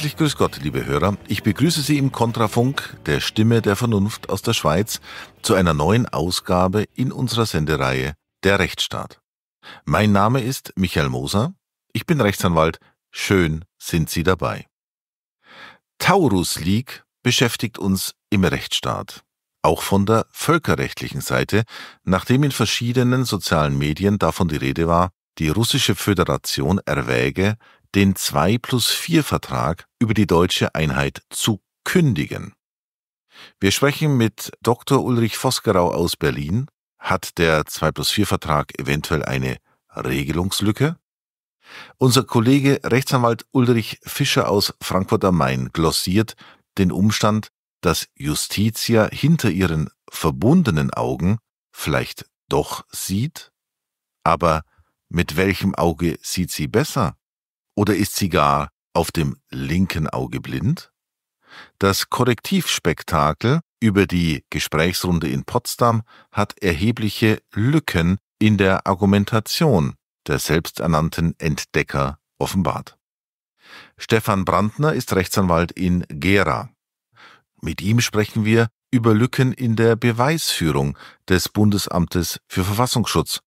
Herzlich grüß Gott, liebe Hörer. Ich begrüße Sie im Kontrafunk, der Stimme der Vernunft aus der Schweiz, zu einer neuen Ausgabe in unserer Sendereihe Der Rechtsstaat. Mein Name ist Michael Moser. Ich bin Rechtsanwalt. Schön sind Sie dabei. Taurus League beschäftigt uns im Rechtsstaat. Auch von der völkerrechtlichen Seite, nachdem in verschiedenen sozialen Medien davon die Rede war, die russische Föderation erwäge, den 2 plus 4 Vertrag über die deutsche Einheit zu kündigen. Wir sprechen mit Dr. Ulrich Vosgerau aus Berlin. Hat der 2 plus 4 Vertrag eventuell eine Regelungslücke? Unser Kollege Rechtsanwalt Ulrich Fischer aus Frankfurt am Main glossiert den Umstand, dass Justitia hinter ihren verbundenen Augen vielleicht doch sieht? Aber mit welchem Auge sieht sie besser? Oder ist sie gar auf dem linken Auge blind? Das Korrektivspektakel über die Gesprächsrunde in Potsdam hat erhebliche Lücken in der Argumentation der selbsternannten Entdecker offenbart. Stefan Brandner ist Rechtsanwalt in Gera. Mit ihm sprechen wir über Lücken in der Beweisführung des Bundesamtes für Verfassungsschutz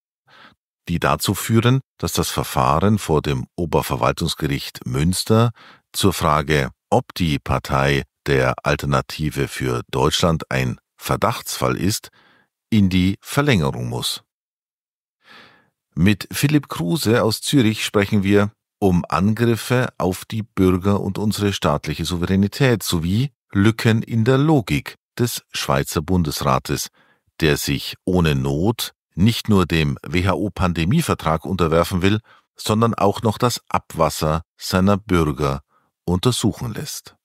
die dazu führen, dass das Verfahren vor dem Oberverwaltungsgericht Münster zur Frage, ob die Partei der Alternative für Deutschland ein Verdachtsfall ist, in die Verlängerung muss. Mit Philipp Kruse aus Zürich sprechen wir um Angriffe auf die Bürger und unsere staatliche Souveränität sowie Lücken in der Logik des Schweizer Bundesrates, der sich ohne Not nicht nur dem WHO-Pandemievertrag unterwerfen will, sondern auch noch das Abwasser seiner Bürger untersuchen lässt.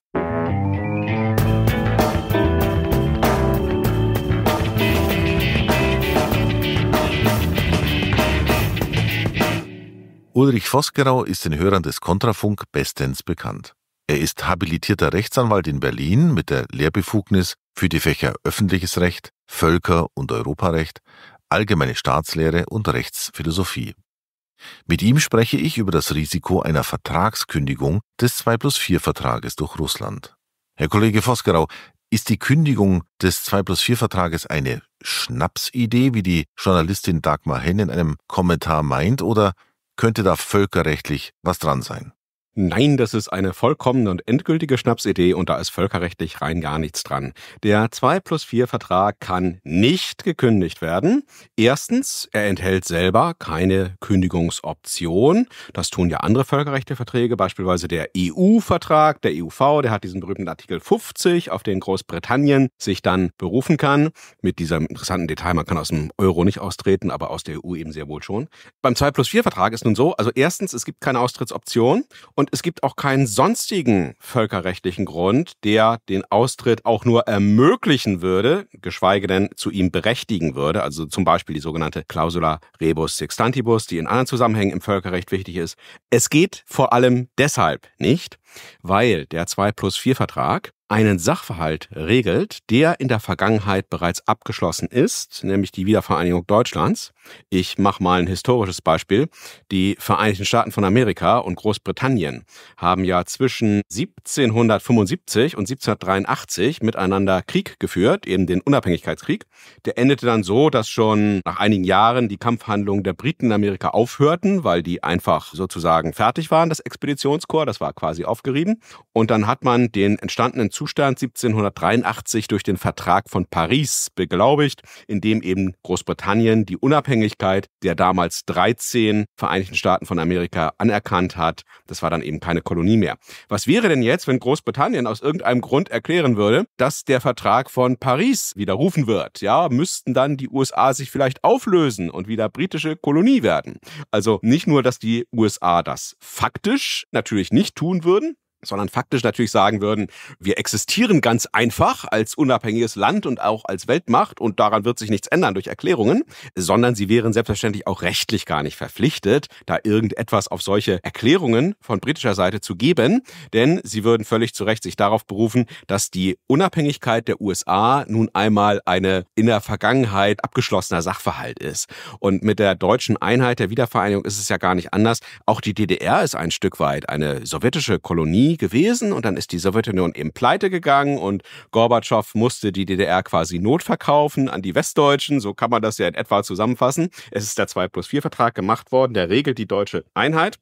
Ulrich Vosgerau ist den Hörern des Kontrafunk bestens bekannt. Er ist habilitierter Rechtsanwalt in Berlin mit der Lehrbefugnis für die Fächer Öffentliches Recht, Völker- und Europarecht, Allgemeine Staatslehre und Rechtsphilosophie. Mit ihm spreche ich über das Risiko einer Vertragskündigung des 2 plus 4 Vertrages durch Russland. Herr Kollege Vosgerau, ist die Kündigung des 2 plus 4 Vertrages eine Schnapsidee, wie die Journalistin Dagmar Henn in einem Kommentar meint, oder könnte da völkerrechtlich was dran sein? Nein, das ist eine vollkommene und endgültige Schnapsidee und da ist völkerrechtlich rein gar nichts dran. Der 2 plus 4 Vertrag kann nicht gekündigt werden. Erstens, er enthält selber keine Kündigungsoption. Das tun ja andere völkerrechte Verträge, beispielsweise der EU-Vertrag, der EUV, der hat diesen berühmten Artikel 50, auf den Großbritannien sich dann berufen kann. Mit diesem interessanten Detail, man kann aus dem Euro nicht austreten, aber aus der EU eben sehr wohl schon. Beim 2 plus 4 Vertrag ist nun so, also erstens, es gibt keine Austrittsoption und und es gibt auch keinen sonstigen völkerrechtlichen Grund, der den Austritt auch nur ermöglichen würde, geschweige denn zu ihm berechtigen würde. Also zum Beispiel die sogenannte Clausula rebus sextantibus, die in anderen Zusammenhängen im Völkerrecht wichtig ist. Es geht vor allem deshalb nicht, weil der 2 plus 4 Vertrag einen Sachverhalt regelt, der in der Vergangenheit bereits abgeschlossen ist, nämlich die Wiedervereinigung Deutschlands. Ich mache mal ein historisches Beispiel. Die Vereinigten Staaten von Amerika und Großbritannien haben ja zwischen 1775 und 1783 miteinander Krieg geführt, eben den Unabhängigkeitskrieg. Der endete dann so, dass schon nach einigen Jahren die Kampfhandlungen der Briten in Amerika aufhörten, weil die einfach sozusagen fertig waren, das Expeditionskorps, das war quasi aufgerieben. Und dann hat man den entstandenen Zustand 1783 durch den Vertrag von Paris beglaubigt, in dem eben Großbritannien die Unabhängigkeit der damals 13 Vereinigten Staaten von Amerika anerkannt hat. Das war dann eben keine Kolonie mehr. Was wäre denn jetzt, wenn Großbritannien aus irgendeinem Grund erklären würde, dass der Vertrag von Paris widerrufen wird? Ja, müssten dann die USA sich vielleicht auflösen und wieder britische Kolonie werden. Also nicht nur, dass die USA das faktisch natürlich nicht tun würden, sondern faktisch natürlich sagen würden, wir existieren ganz einfach als unabhängiges Land und auch als Weltmacht und daran wird sich nichts ändern durch Erklärungen, sondern sie wären selbstverständlich auch rechtlich gar nicht verpflichtet, da irgendetwas auf solche Erklärungen von britischer Seite zu geben, denn sie würden völlig zu Recht sich darauf berufen, dass die Unabhängigkeit der USA nun einmal eine in der Vergangenheit abgeschlossener Sachverhalt ist. Und mit der deutschen Einheit der Wiedervereinigung ist es ja gar nicht anders. Auch die DDR ist ein Stück weit eine sowjetische Kolonie, nie gewesen und dann ist die Sowjetunion eben pleite gegangen und Gorbatschow musste die DDR quasi notverkaufen an die Westdeutschen, so kann man das ja in etwa zusammenfassen. Es ist der 2 plus 4 Vertrag gemacht worden, der regelt die deutsche Einheit.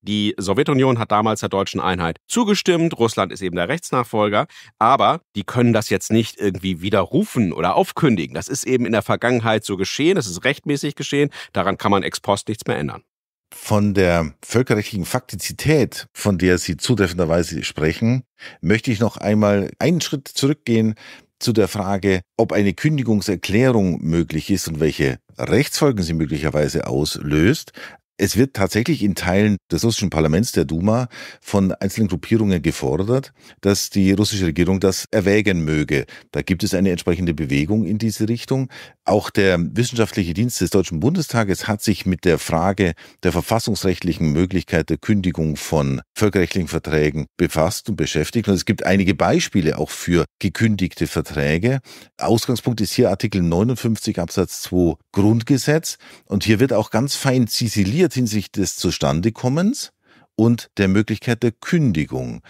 Die Sowjetunion hat damals der deutschen Einheit zugestimmt, Russland ist eben der Rechtsnachfolger, aber die können das jetzt nicht irgendwie widerrufen oder aufkündigen. Das ist eben in der Vergangenheit so geschehen, das ist rechtmäßig geschehen, daran kann man ex post nichts mehr ändern. Von der völkerrechtlichen Faktizität, von der Sie zutreffenderweise sprechen, möchte ich noch einmal einen Schritt zurückgehen zu der Frage, ob eine Kündigungserklärung möglich ist und welche Rechtsfolgen sie möglicherweise auslöst, es wird tatsächlich in Teilen des russischen Parlaments, der Duma, von einzelnen Gruppierungen gefordert, dass die russische Regierung das erwägen möge. Da gibt es eine entsprechende Bewegung in diese Richtung. Auch der wissenschaftliche Dienst des Deutschen Bundestages hat sich mit der Frage der verfassungsrechtlichen Möglichkeit der Kündigung von völkerrechtlichen Verträgen befasst und beschäftigt. Und es gibt einige Beispiele auch für gekündigte Verträge. Ausgangspunkt ist hier Artikel 59 Absatz 2 Grundgesetz. Und hier wird auch ganz fein ziseliert hinsichtlich des Zustandekommens und der Möglichkeit der Kündigung.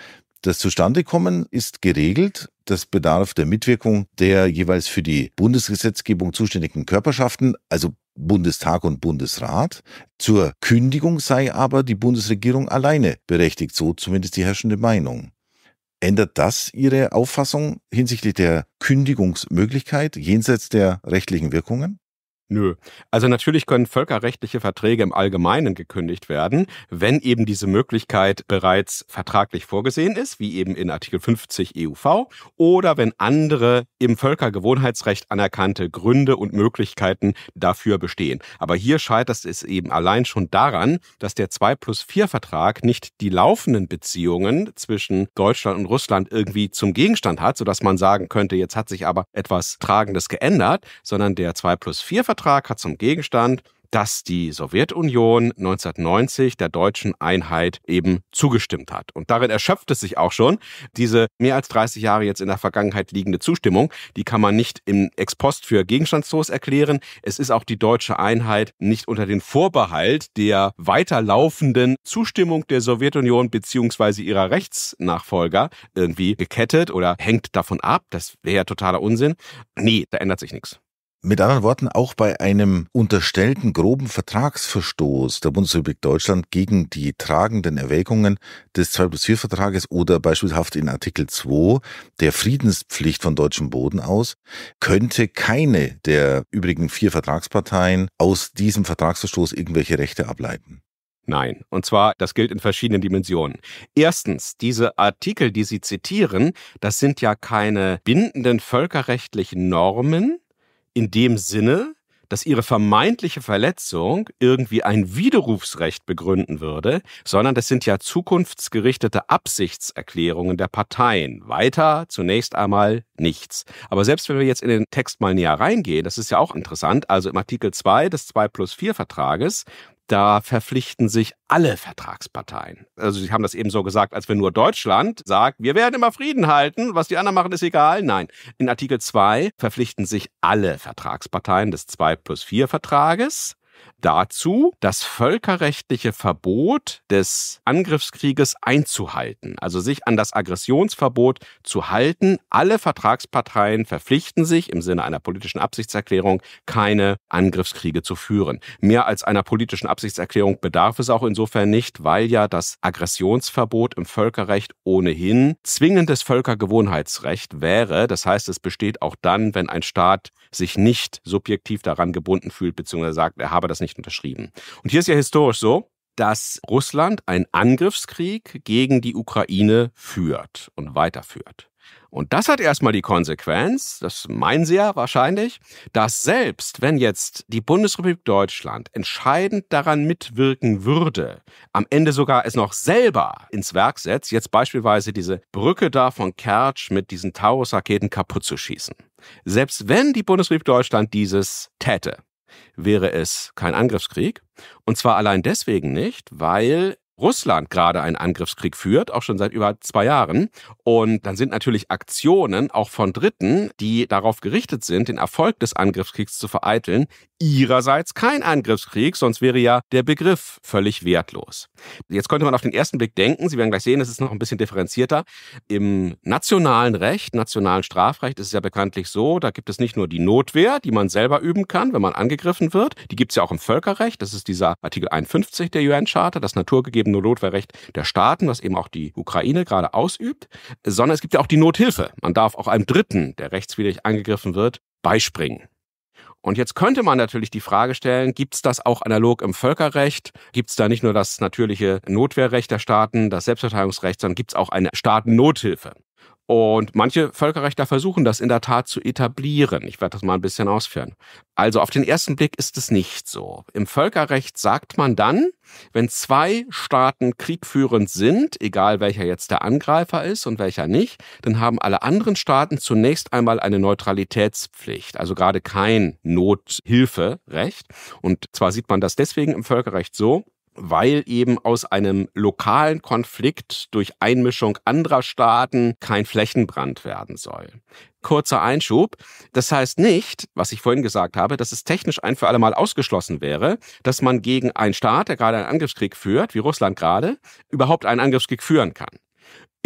Das Zustandekommen ist geregelt. Das bedarf der Mitwirkung der jeweils für die Bundesgesetzgebung zuständigen Körperschaften, also Bundestag und Bundesrat. Zur Kündigung sei aber die Bundesregierung alleine berechtigt, so zumindest die herrschende Meinung. Ändert das Ihre Auffassung hinsichtlich der Kündigungsmöglichkeit jenseits der rechtlichen Wirkungen? Nö. Also natürlich können völkerrechtliche Verträge im Allgemeinen gekündigt werden, wenn eben diese Möglichkeit bereits vertraglich vorgesehen ist, wie eben in Artikel 50 EUV, oder wenn andere im Völkergewohnheitsrecht anerkannte Gründe und Möglichkeiten dafür bestehen. Aber hier scheitert es eben allein schon daran, dass der 2 plus 4 Vertrag nicht die laufenden Beziehungen zwischen Deutschland und Russland irgendwie zum Gegenstand hat, sodass man sagen könnte, jetzt hat sich aber etwas Tragendes geändert, sondern der 2 plus 4 Vertrag Vertrag hat zum Gegenstand, dass die Sowjetunion 1990 der deutschen Einheit eben zugestimmt hat. Und darin erschöpft es sich auch schon. Diese mehr als 30 Jahre jetzt in der Vergangenheit liegende Zustimmung, die kann man nicht im Ex-Post für gegenstandslos erklären. Es ist auch die deutsche Einheit nicht unter den Vorbehalt der weiterlaufenden Zustimmung der Sowjetunion bzw. ihrer Rechtsnachfolger irgendwie gekettet oder hängt davon ab. Das wäre ja totaler Unsinn. Nee, da ändert sich nichts. Mit anderen Worten, auch bei einem unterstellten groben Vertragsverstoß der Bundesrepublik Deutschland gegen die tragenden Erwägungen des 2 plus 4 Vertrages oder beispielhaft in Artikel 2 der Friedenspflicht von deutschem Boden aus, könnte keine der übrigen vier Vertragsparteien aus diesem Vertragsverstoß irgendwelche Rechte ableiten. Nein. Und zwar, das gilt in verschiedenen Dimensionen. Erstens, diese Artikel, die Sie zitieren, das sind ja keine bindenden völkerrechtlichen Normen, in dem Sinne, dass ihre vermeintliche Verletzung irgendwie ein Widerrufsrecht begründen würde, sondern das sind ja zukunftsgerichtete Absichtserklärungen der Parteien. Weiter zunächst einmal nichts. Aber selbst wenn wir jetzt in den Text mal näher reingehen, das ist ja auch interessant, also im Artikel 2 des 2 plus 4 Vertrages, da verpflichten sich alle Vertragsparteien. Also sie haben das eben so gesagt, als wenn nur Deutschland sagt, wir werden immer Frieden halten, was die anderen machen, ist egal. Nein, in Artikel 2 verpflichten sich alle Vertragsparteien des 2 plus 4 Vertrages dazu, das völkerrechtliche Verbot des Angriffskrieges einzuhalten, also sich an das Aggressionsverbot zu halten. Alle Vertragsparteien verpflichten sich im Sinne einer politischen Absichtserklärung, keine Angriffskriege zu führen. Mehr als einer politischen Absichtserklärung bedarf es auch insofern nicht, weil ja das Aggressionsverbot im Völkerrecht ohnehin zwingendes Völkergewohnheitsrecht wäre. Das heißt, es besteht auch dann, wenn ein Staat sich nicht subjektiv daran gebunden fühlt, beziehungsweise sagt, er habe das nicht nicht unterschrieben. Und hier ist ja historisch so, dass Russland einen Angriffskrieg gegen die Ukraine führt und weiterführt. Und das hat erstmal die Konsequenz, das meinen Sie ja wahrscheinlich, dass selbst wenn jetzt die Bundesrepublik Deutschland entscheidend daran mitwirken würde, am Ende sogar es noch selber ins Werk setzt, jetzt beispielsweise diese Brücke da von Kertsch mit diesen Taurus-Raketen kaputt zu schießen. Selbst wenn die Bundesrepublik Deutschland dieses täte, wäre es kein Angriffskrieg. Und zwar allein deswegen nicht, weil Russland gerade einen Angriffskrieg führt, auch schon seit über zwei Jahren. Und dann sind natürlich Aktionen auch von Dritten, die darauf gerichtet sind, den Erfolg des Angriffskriegs zu vereiteln, ihrerseits kein Angriffskrieg, sonst wäre ja der Begriff völlig wertlos. Jetzt könnte man auf den ersten Blick denken, Sie werden gleich sehen, es ist noch ein bisschen differenzierter. Im nationalen Recht, nationalen Strafrecht ist es ja bekanntlich so, da gibt es nicht nur die Notwehr, die man selber üben kann, wenn man angegriffen wird, die gibt es ja auch im Völkerrecht, das ist dieser Artikel 51 der UN-Charta, das naturgegebene Notwehrrecht der Staaten, was eben auch die Ukraine gerade ausübt, sondern es gibt ja auch die Nothilfe. Man darf auch einem Dritten, der rechtswidrig angegriffen wird, beispringen. Und jetzt könnte man natürlich die Frage stellen, gibt es das auch analog im Völkerrecht? Gibt es da nicht nur das natürliche Notwehrrecht der Staaten, das Selbstverteidigungsrecht, sondern gibt es auch eine Staatennothilfe? Und manche Völkerrechter versuchen das in der Tat zu etablieren. Ich werde das mal ein bisschen ausführen. Also auf den ersten Blick ist es nicht so. Im Völkerrecht sagt man dann, wenn zwei Staaten kriegführend sind, egal welcher jetzt der Angreifer ist und welcher nicht, dann haben alle anderen Staaten zunächst einmal eine Neutralitätspflicht, also gerade kein Nothilferecht. Und zwar sieht man das deswegen im Völkerrecht so, weil eben aus einem lokalen Konflikt durch Einmischung anderer Staaten kein Flächenbrand werden soll. Kurzer Einschub. Das heißt nicht, was ich vorhin gesagt habe, dass es technisch ein für alle Mal ausgeschlossen wäre, dass man gegen einen Staat, der gerade einen Angriffskrieg führt, wie Russland gerade, überhaupt einen Angriffskrieg führen kann.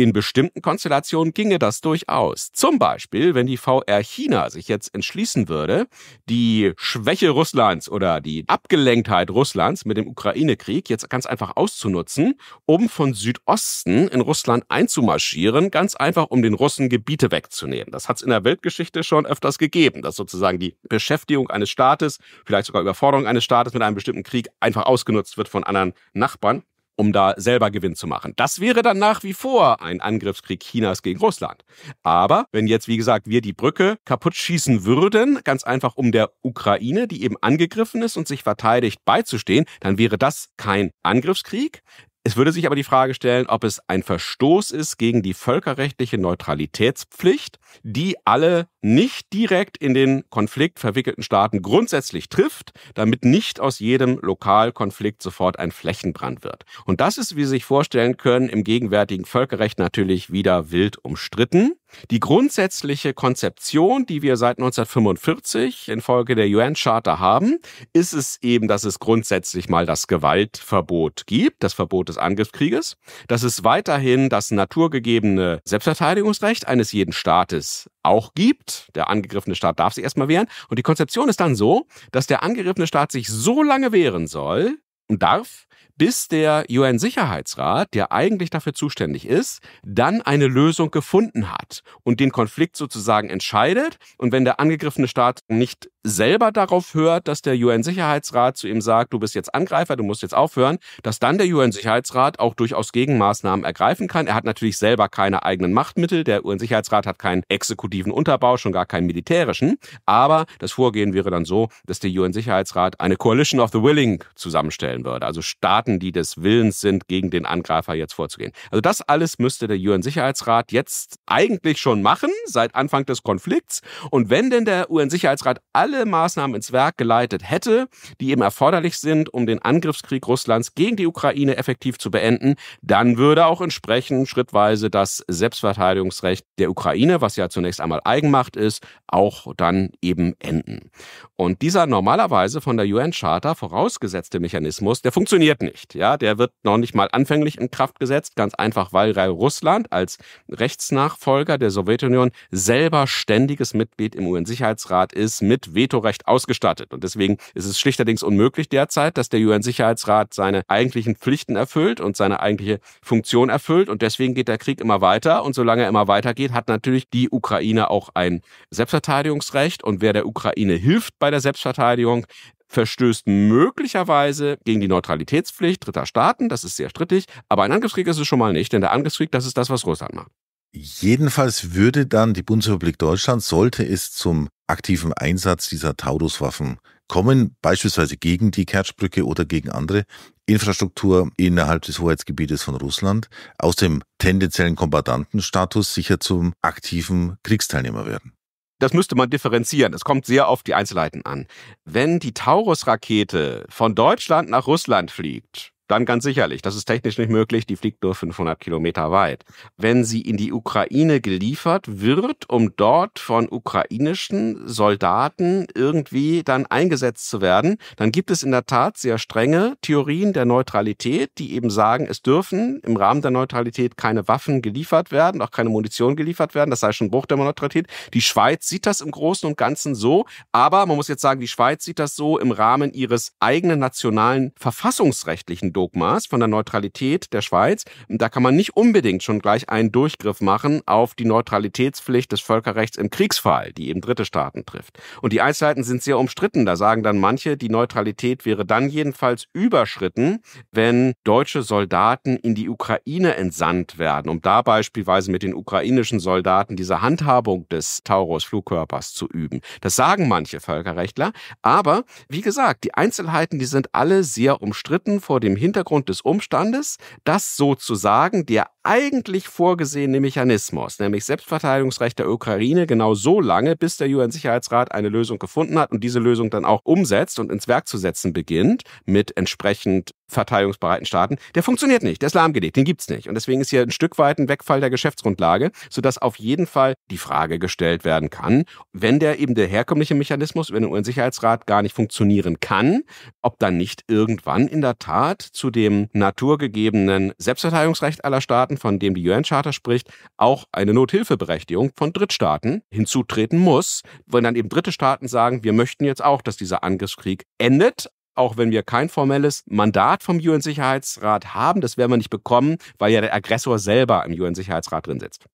In bestimmten Konstellationen ginge das durchaus. Zum Beispiel, wenn die VR China sich jetzt entschließen würde, die Schwäche Russlands oder die Abgelenktheit Russlands mit dem Ukraine-Krieg jetzt ganz einfach auszunutzen, um von Südosten in Russland einzumarschieren, ganz einfach, um den Russen Gebiete wegzunehmen. Das hat es in der Weltgeschichte schon öfters gegeben, dass sozusagen die Beschäftigung eines Staates, vielleicht sogar Überforderung eines Staates mit einem bestimmten Krieg einfach ausgenutzt wird von anderen Nachbarn um da selber Gewinn zu machen. Das wäre dann nach wie vor ein Angriffskrieg Chinas gegen Russland. Aber wenn jetzt, wie gesagt, wir die Brücke kaputt schießen würden, ganz einfach um der Ukraine, die eben angegriffen ist und sich verteidigt, beizustehen, dann wäre das kein Angriffskrieg. Es würde sich aber die Frage stellen, ob es ein Verstoß ist gegen die völkerrechtliche Neutralitätspflicht, die alle nicht direkt in den Konflikt verwickelten Staaten grundsätzlich trifft, damit nicht aus jedem Lokalkonflikt sofort ein Flächenbrand wird. Und das ist, wie Sie sich vorstellen können, im gegenwärtigen Völkerrecht natürlich wieder wild umstritten. Die grundsätzliche Konzeption, die wir seit 1945 infolge der UN-Charta haben, ist es eben, dass es grundsätzlich mal das Gewaltverbot gibt, das Verbot des Angriffskrieges, dass es weiterhin das naturgegebene Selbstverteidigungsrecht eines jeden Staates auch gibt. Der angegriffene Staat darf sich erstmal wehren. Und die Konzeption ist dann so, dass der angegriffene Staat sich so lange wehren soll und darf, bis der UN-Sicherheitsrat, der eigentlich dafür zuständig ist, dann eine Lösung gefunden hat und den Konflikt sozusagen entscheidet. Und wenn der angegriffene Staat nicht selber darauf hört, dass der UN-Sicherheitsrat zu ihm sagt, du bist jetzt Angreifer, du musst jetzt aufhören, dass dann der UN-Sicherheitsrat auch durchaus Gegenmaßnahmen ergreifen kann. Er hat natürlich selber keine eigenen Machtmittel, der UN-Sicherheitsrat hat keinen exekutiven Unterbau, schon gar keinen militärischen, aber das Vorgehen wäre dann so, dass der UN-Sicherheitsrat eine Coalition of the Willing zusammenstellen würde, also Staaten, die des Willens sind, gegen den Angreifer jetzt vorzugehen. Also das alles müsste der UN-Sicherheitsrat jetzt eigentlich schon machen, seit Anfang des Konflikts und wenn denn der UN-Sicherheitsrat alle alle Maßnahmen ins Werk geleitet hätte, die eben erforderlich sind, um den Angriffskrieg Russlands gegen die Ukraine effektiv zu beenden, dann würde auch entsprechend schrittweise das Selbstverteidigungsrecht der Ukraine, was ja zunächst einmal Eigenmacht ist, auch dann eben enden. Und dieser normalerweise von der UN-Charta vorausgesetzte Mechanismus, der funktioniert nicht. Ja, der wird noch nicht mal anfänglich in Kraft gesetzt, ganz einfach, weil Russland als Rechtsnachfolger der Sowjetunion selber ständiges Mitglied im UN-Sicherheitsrat ist, mit Vetorecht ausgestattet. Und deswegen ist es schlichterdings unmöglich derzeit, dass der UN-Sicherheitsrat seine eigentlichen Pflichten erfüllt und seine eigentliche Funktion erfüllt. Und deswegen geht der Krieg immer weiter. Und solange er immer weitergeht, hat natürlich die Ukraine auch ein Selbstverteidigungsrecht. Und wer der Ukraine hilft bei der Selbstverteidigung, verstößt möglicherweise gegen die Neutralitätspflicht dritter Staaten. Das ist sehr strittig. Aber ein Angriffskrieg ist es schon mal nicht, denn der Angriffskrieg, das ist das, was Russland macht. Jedenfalls würde dann die Bundesrepublik Deutschland, sollte es zum aktiven Einsatz dieser Tauruswaffen kommen, beispielsweise gegen die Kertschbrücke oder gegen andere Infrastruktur innerhalb des Hoheitsgebietes von Russland, aus dem tendenziellen Kombatantenstatus sicher zum aktiven Kriegsteilnehmer werden. Das müsste man differenzieren. Es kommt sehr auf die Einzelheiten an. Wenn die Taurus-Rakete von Deutschland nach Russland fliegt, dann ganz sicherlich. Das ist technisch nicht möglich. Die fliegt nur 500 Kilometer weit. Wenn sie in die Ukraine geliefert wird, um dort von ukrainischen Soldaten irgendwie dann eingesetzt zu werden, dann gibt es in der Tat sehr strenge Theorien der Neutralität, die eben sagen, es dürfen im Rahmen der Neutralität keine Waffen geliefert werden, auch keine Munition geliefert werden. Das sei schon Bruch der Neutralität. Die Schweiz sieht das im Großen und Ganzen so. Aber man muss jetzt sagen, die Schweiz sieht das so im Rahmen ihres eigenen nationalen verfassungsrechtlichen Dogmas, von der Neutralität der Schweiz. da kann man nicht unbedingt schon gleich einen Durchgriff machen auf die Neutralitätspflicht des Völkerrechts im Kriegsfall, die eben dritte Staaten trifft. Und die Einzelheiten sind sehr umstritten. Da sagen dann manche, die Neutralität wäre dann jedenfalls überschritten, wenn deutsche Soldaten in die Ukraine entsandt werden, um da beispielsweise mit den ukrainischen Soldaten diese Handhabung des Taurus-Flugkörpers zu üben. Das sagen manche Völkerrechtler. Aber wie gesagt, die Einzelheiten, die sind alle sehr umstritten vor dem Hintergrund Hintergrund des Umstandes, dass sozusagen der eigentlich vorgesehene Mechanismus, nämlich Selbstverteidigungsrecht der Ukraine, genau so lange, bis der UN-Sicherheitsrat eine Lösung gefunden hat und diese Lösung dann auch umsetzt und ins Werk zu setzen beginnt, mit entsprechend verteilungsbereiten Staaten, der funktioniert nicht, der ist lahmgelegt, den gibt's nicht. Und deswegen ist hier ein Stück weit ein Wegfall der Geschäftsgrundlage, sodass auf jeden Fall die Frage gestellt werden kann, wenn der eben der herkömmliche Mechanismus, wenn der UN-Sicherheitsrat gar nicht funktionieren kann, ob dann nicht irgendwann in der Tat zu dem naturgegebenen Selbstverteidigungsrecht aller Staaten, von dem die UN-Charta spricht, auch eine Nothilfeberechtigung von Drittstaaten hinzutreten muss, wenn dann eben dritte Staaten sagen, wir möchten jetzt auch, dass dieser Angriffskrieg endet, auch wenn wir kein formelles Mandat vom UN-Sicherheitsrat haben. Das werden wir nicht bekommen, weil ja der Aggressor selber im UN-Sicherheitsrat drin sitzt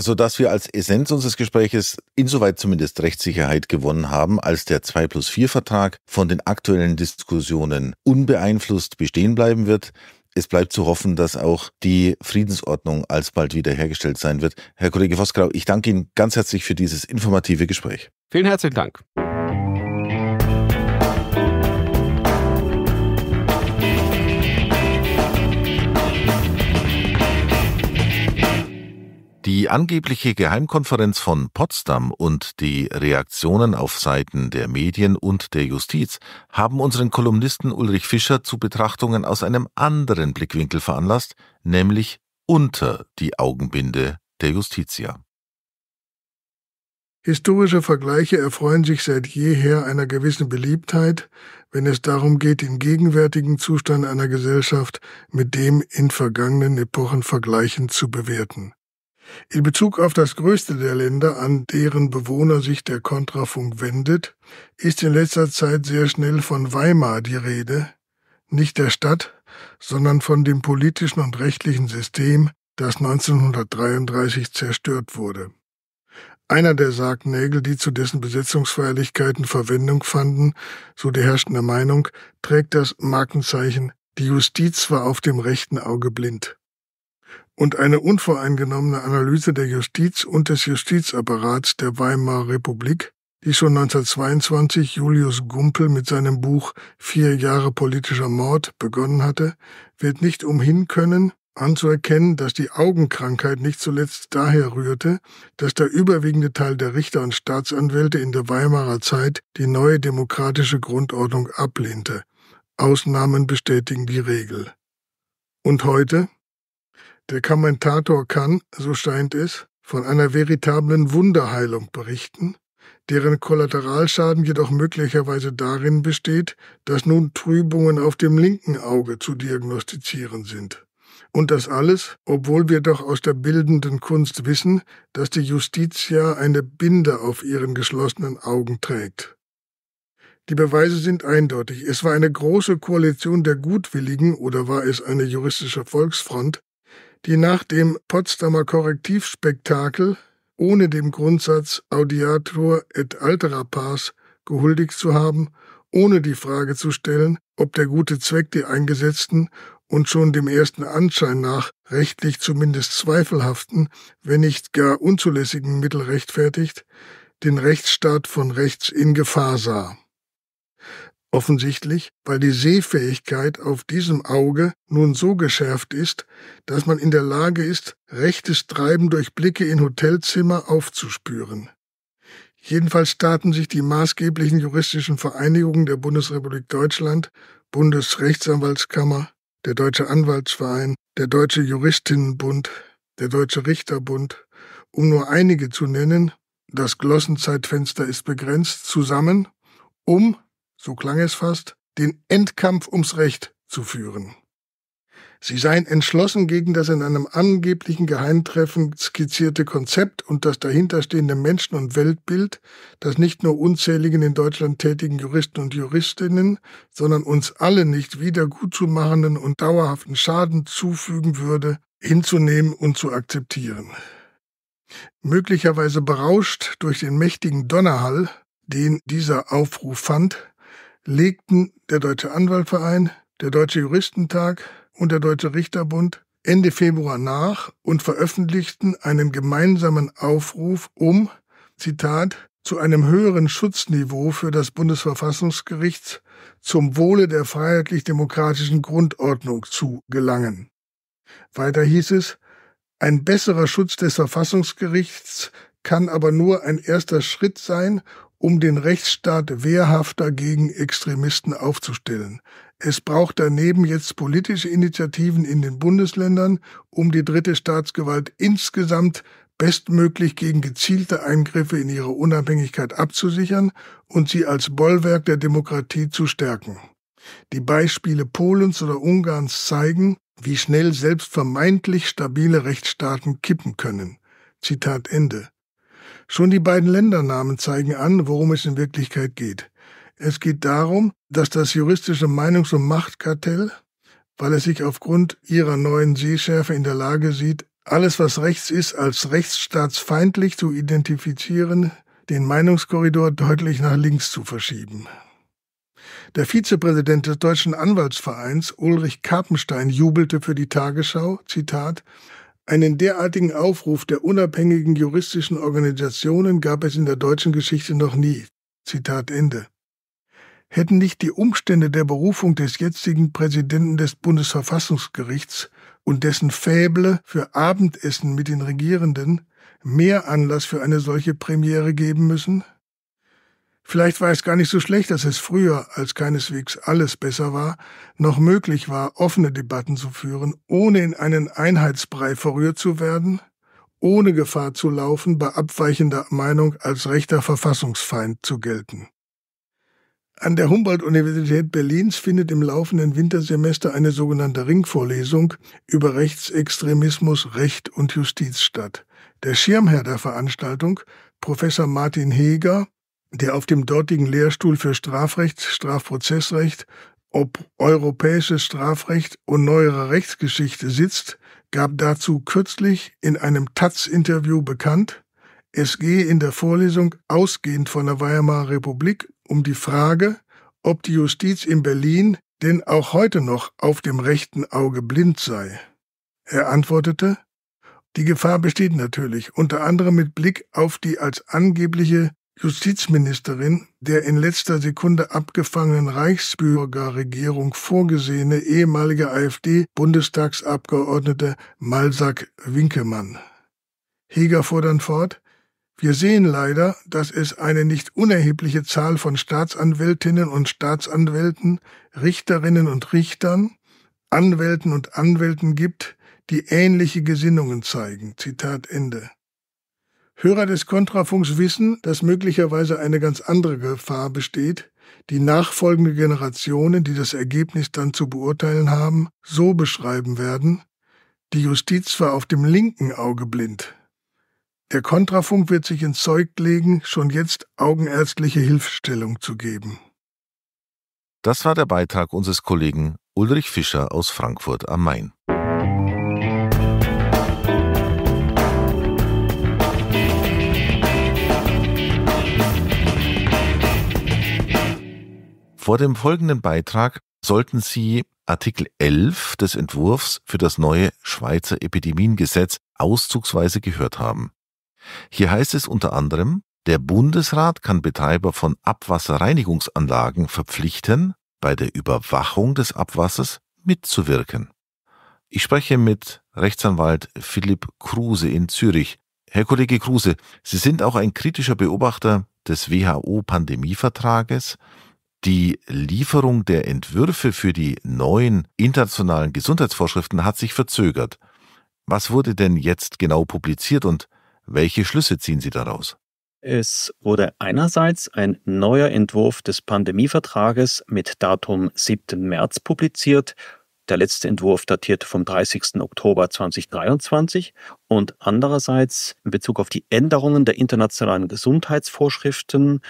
sodass wir als Essenz unseres Gespräches insoweit zumindest Rechtssicherheit gewonnen haben, als der 2 plus 4 Vertrag von den aktuellen Diskussionen unbeeinflusst bestehen bleiben wird. Es bleibt zu hoffen, dass auch die Friedensordnung alsbald wiederhergestellt sein wird. Herr Kollege Vosgrau, ich danke Ihnen ganz herzlich für dieses informative Gespräch. Vielen herzlichen Dank. Die angebliche Geheimkonferenz von Potsdam und die Reaktionen auf Seiten der Medien und der Justiz haben unseren Kolumnisten Ulrich Fischer zu Betrachtungen aus einem anderen Blickwinkel veranlasst, nämlich unter die Augenbinde der Justitia. Historische Vergleiche erfreuen sich seit jeher einer gewissen Beliebtheit, wenn es darum geht, den gegenwärtigen Zustand einer Gesellschaft mit dem in vergangenen Epochen vergleichend zu bewerten. In Bezug auf das größte der Länder, an deren Bewohner sich der Kontrafunk wendet, ist in letzter Zeit sehr schnell von Weimar die Rede, nicht der Stadt, sondern von dem politischen und rechtlichen System, das 1933 zerstört wurde. Einer der Sargnägel, die zu dessen Besetzungsfeierlichkeiten Verwendung fanden, so die herrschende Meinung, trägt das Markenzeichen Die Justiz war auf dem rechten Auge blind und eine unvoreingenommene Analyse der Justiz und des Justizapparats der Weimarer Republik, die schon 1922 Julius Gumpel mit seinem Buch Vier Jahre politischer Mord begonnen hatte, wird nicht umhin können, anzuerkennen, dass die Augenkrankheit nicht zuletzt daher rührte, dass der überwiegende Teil der Richter und Staatsanwälte in der Weimarer Zeit die neue demokratische Grundordnung ablehnte. Ausnahmen bestätigen die Regel. Und heute, der Kommentator kann, so scheint es, von einer veritablen Wunderheilung berichten, deren Kollateralschaden jedoch möglicherweise darin besteht, dass nun Trübungen auf dem linken Auge zu diagnostizieren sind. Und das alles, obwohl wir doch aus der bildenden Kunst wissen, dass die Justitia eine Binde auf ihren geschlossenen Augen trägt. Die Beweise sind eindeutig. Es war eine große Koalition der Gutwilligen, oder war es eine juristische Volksfront, die nach dem Potsdamer Korrektivspektakel ohne dem Grundsatz audiatur et altera pars gehuldigt zu haben, ohne die Frage zu stellen, ob der gute Zweck die eingesetzten und schon dem ersten Anschein nach rechtlich zumindest zweifelhaften, wenn nicht gar unzulässigen Mittel rechtfertigt, den Rechtsstaat von rechts in Gefahr sah offensichtlich, weil die Sehfähigkeit auf diesem Auge nun so geschärft ist, dass man in der Lage ist, rechtes Treiben durch Blicke in Hotelzimmer aufzuspüren. Jedenfalls taten sich die maßgeblichen juristischen Vereinigungen der Bundesrepublik Deutschland, Bundesrechtsanwaltskammer, der Deutsche Anwaltsverein, der Deutsche Juristinnenbund, der Deutsche Richterbund, um nur einige zu nennen, das Glossenzeitfenster ist begrenzt, zusammen, um so klang es fast, den Endkampf ums Recht zu führen. Sie seien entschlossen gegen das in einem angeblichen Geheimtreffen skizzierte Konzept und das dahinterstehende Menschen- und Weltbild, das nicht nur unzähligen in Deutschland tätigen Juristen und Juristinnen, sondern uns alle nicht wieder gutzumachenden und dauerhaften Schaden zufügen würde, hinzunehmen und zu akzeptieren. Möglicherweise berauscht durch den mächtigen Donnerhall, den dieser Aufruf fand, legten der Deutsche Anwaltverein, der Deutsche Juristentag und der Deutsche Richterbund Ende Februar nach und veröffentlichten einen gemeinsamen Aufruf um, Zitat, zu einem höheren Schutzniveau für das Bundesverfassungsgericht zum Wohle der freiheitlich-demokratischen Grundordnung zu gelangen. Weiter hieß es, ein besserer Schutz des Verfassungsgerichts kann aber nur ein erster Schritt sein, um den Rechtsstaat wehrhafter gegen Extremisten aufzustellen. Es braucht daneben jetzt politische Initiativen in den Bundesländern, um die dritte Staatsgewalt insgesamt bestmöglich gegen gezielte Eingriffe in ihre Unabhängigkeit abzusichern und sie als Bollwerk der Demokratie zu stärken. Die Beispiele Polens oder Ungarns zeigen, wie schnell selbst vermeintlich stabile Rechtsstaaten kippen können. Zitat Ende. Schon die beiden Ländernamen zeigen an, worum es in Wirklichkeit geht. Es geht darum, dass das juristische Meinungs- und Machtkartell, weil es sich aufgrund ihrer neuen Sehschärfe in der Lage sieht, alles, was rechts ist, als rechtsstaatsfeindlich zu identifizieren, den Meinungskorridor deutlich nach links zu verschieben. Der Vizepräsident des Deutschen Anwaltsvereins Ulrich Karpenstein jubelte für die Tagesschau, Zitat, einen derartigen Aufruf der unabhängigen juristischen Organisationen gab es in der deutschen Geschichte noch nie. Zitat Ende. Hätten nicht die Umstände der Berufung des jetzigen Präsidenten des Bundesverfassungsgerichts und dessen Fäble für Abendessen mit den Regierenden mehr Anlass für eine solche Premiere geben müssen? Vielleicht war es gar nicht so schlecht, dass es früher, als keineswegs alles besser war, noch möglich war, offene Debatten zu führen, ohne in einen Einheitsbrei verrührt zu werden, ohne Gefahr zu laufen, bei abweichender Meinung als rechter Verfassungsfeind zu gelten. An der Humboldt-Universität Berlins findet im laufenden Wintersemester eine sogenannte Ringvorlesung über Rechtsextremismus, Recht und Justiz statt. Der Schirmherr der Veranstaltung, Professor Martin Heger, der auf dem dortigen Lehrstuhl für Strafrecht, Strafprozessrecht, ob europäisches Strafrecht und neuere Rechtsgeschichte sitzt, gab dazu kürzlich in einem Taz-Interview bekannt, es gehe in der Vorlesung ausgehend von der Weimarer Republik um die Frage, ob die Justiz in Berlin denn auch heute noch auf dem rechten Auge blind sei. Er antwortete, die Gefahr besteht natürlich, unter anderem mit Blick auf die als angebliche Justizministerin der in letzter Sekunde abgefangenen Reichsbürgerregierung vorgesehene ehemalige AfD-Bundestagsabgeordnete Malsack Winkemann. Heger fuhr dann fort, wir sehen leider, dass es eine nicht unerhebliche Zahl von Staatsanwältinnen und Staatsanwälten, Richterinnen und Richtern, Anwälten und Anwälten gibt, die ähnliche Gesinnungen zeigen. Zitat Ende. Hörer des Kontrafunks wissen, dass möglicherweise eine ganz andere Gefahr besteht, die nachfolgende Generationen, die das Ergebnis dann zu beurteilen haben, so beschreiben werden, die Justiz war auf dem linken Auge blind. Der Kontrafunk wird sich ins Zeug legen, schon jetzt augenärztliche Hilfestellung zu geben. Das war der Beitrag unseres Kollegen Ulrich Fischer aus Frankfurt am Main. Vor dem folgenden Beitrag sollten Sie Artikel 11 des Entwurfs für das neue Schweizer Epidemiengesetz auszugsweise gehört haben. Hier heißt es unter anderem, der Bundesrat kann Betreiber von Abwasserreinigungsanlagen verpflichten, bei der Überwachung des Abwassers mitzuwirken. Ich spreche mit Rechtsanwalt Philipp Kruse in Zürich. Herr Kollege Kruse, Sie sind auch ein kritischer Beobachter des WHO-Pandemievertrages die Lieferung der Entwürfe für die neuen internationalen Gesundheitsvorschriften hat sich verzögert. Was wurde denn jetzt genau publiziert und welche Schlüsse ziehen Sie daraus? Es wurde einerseits ein neuer Entwurf des Pandemievertrages mit Datum 7. März publiziert der letzte Entwurf datiert vom 30. Oktober 2023 und andererseits in Bezug auf die Änderungen der internationalen Gesundheitsvorschriften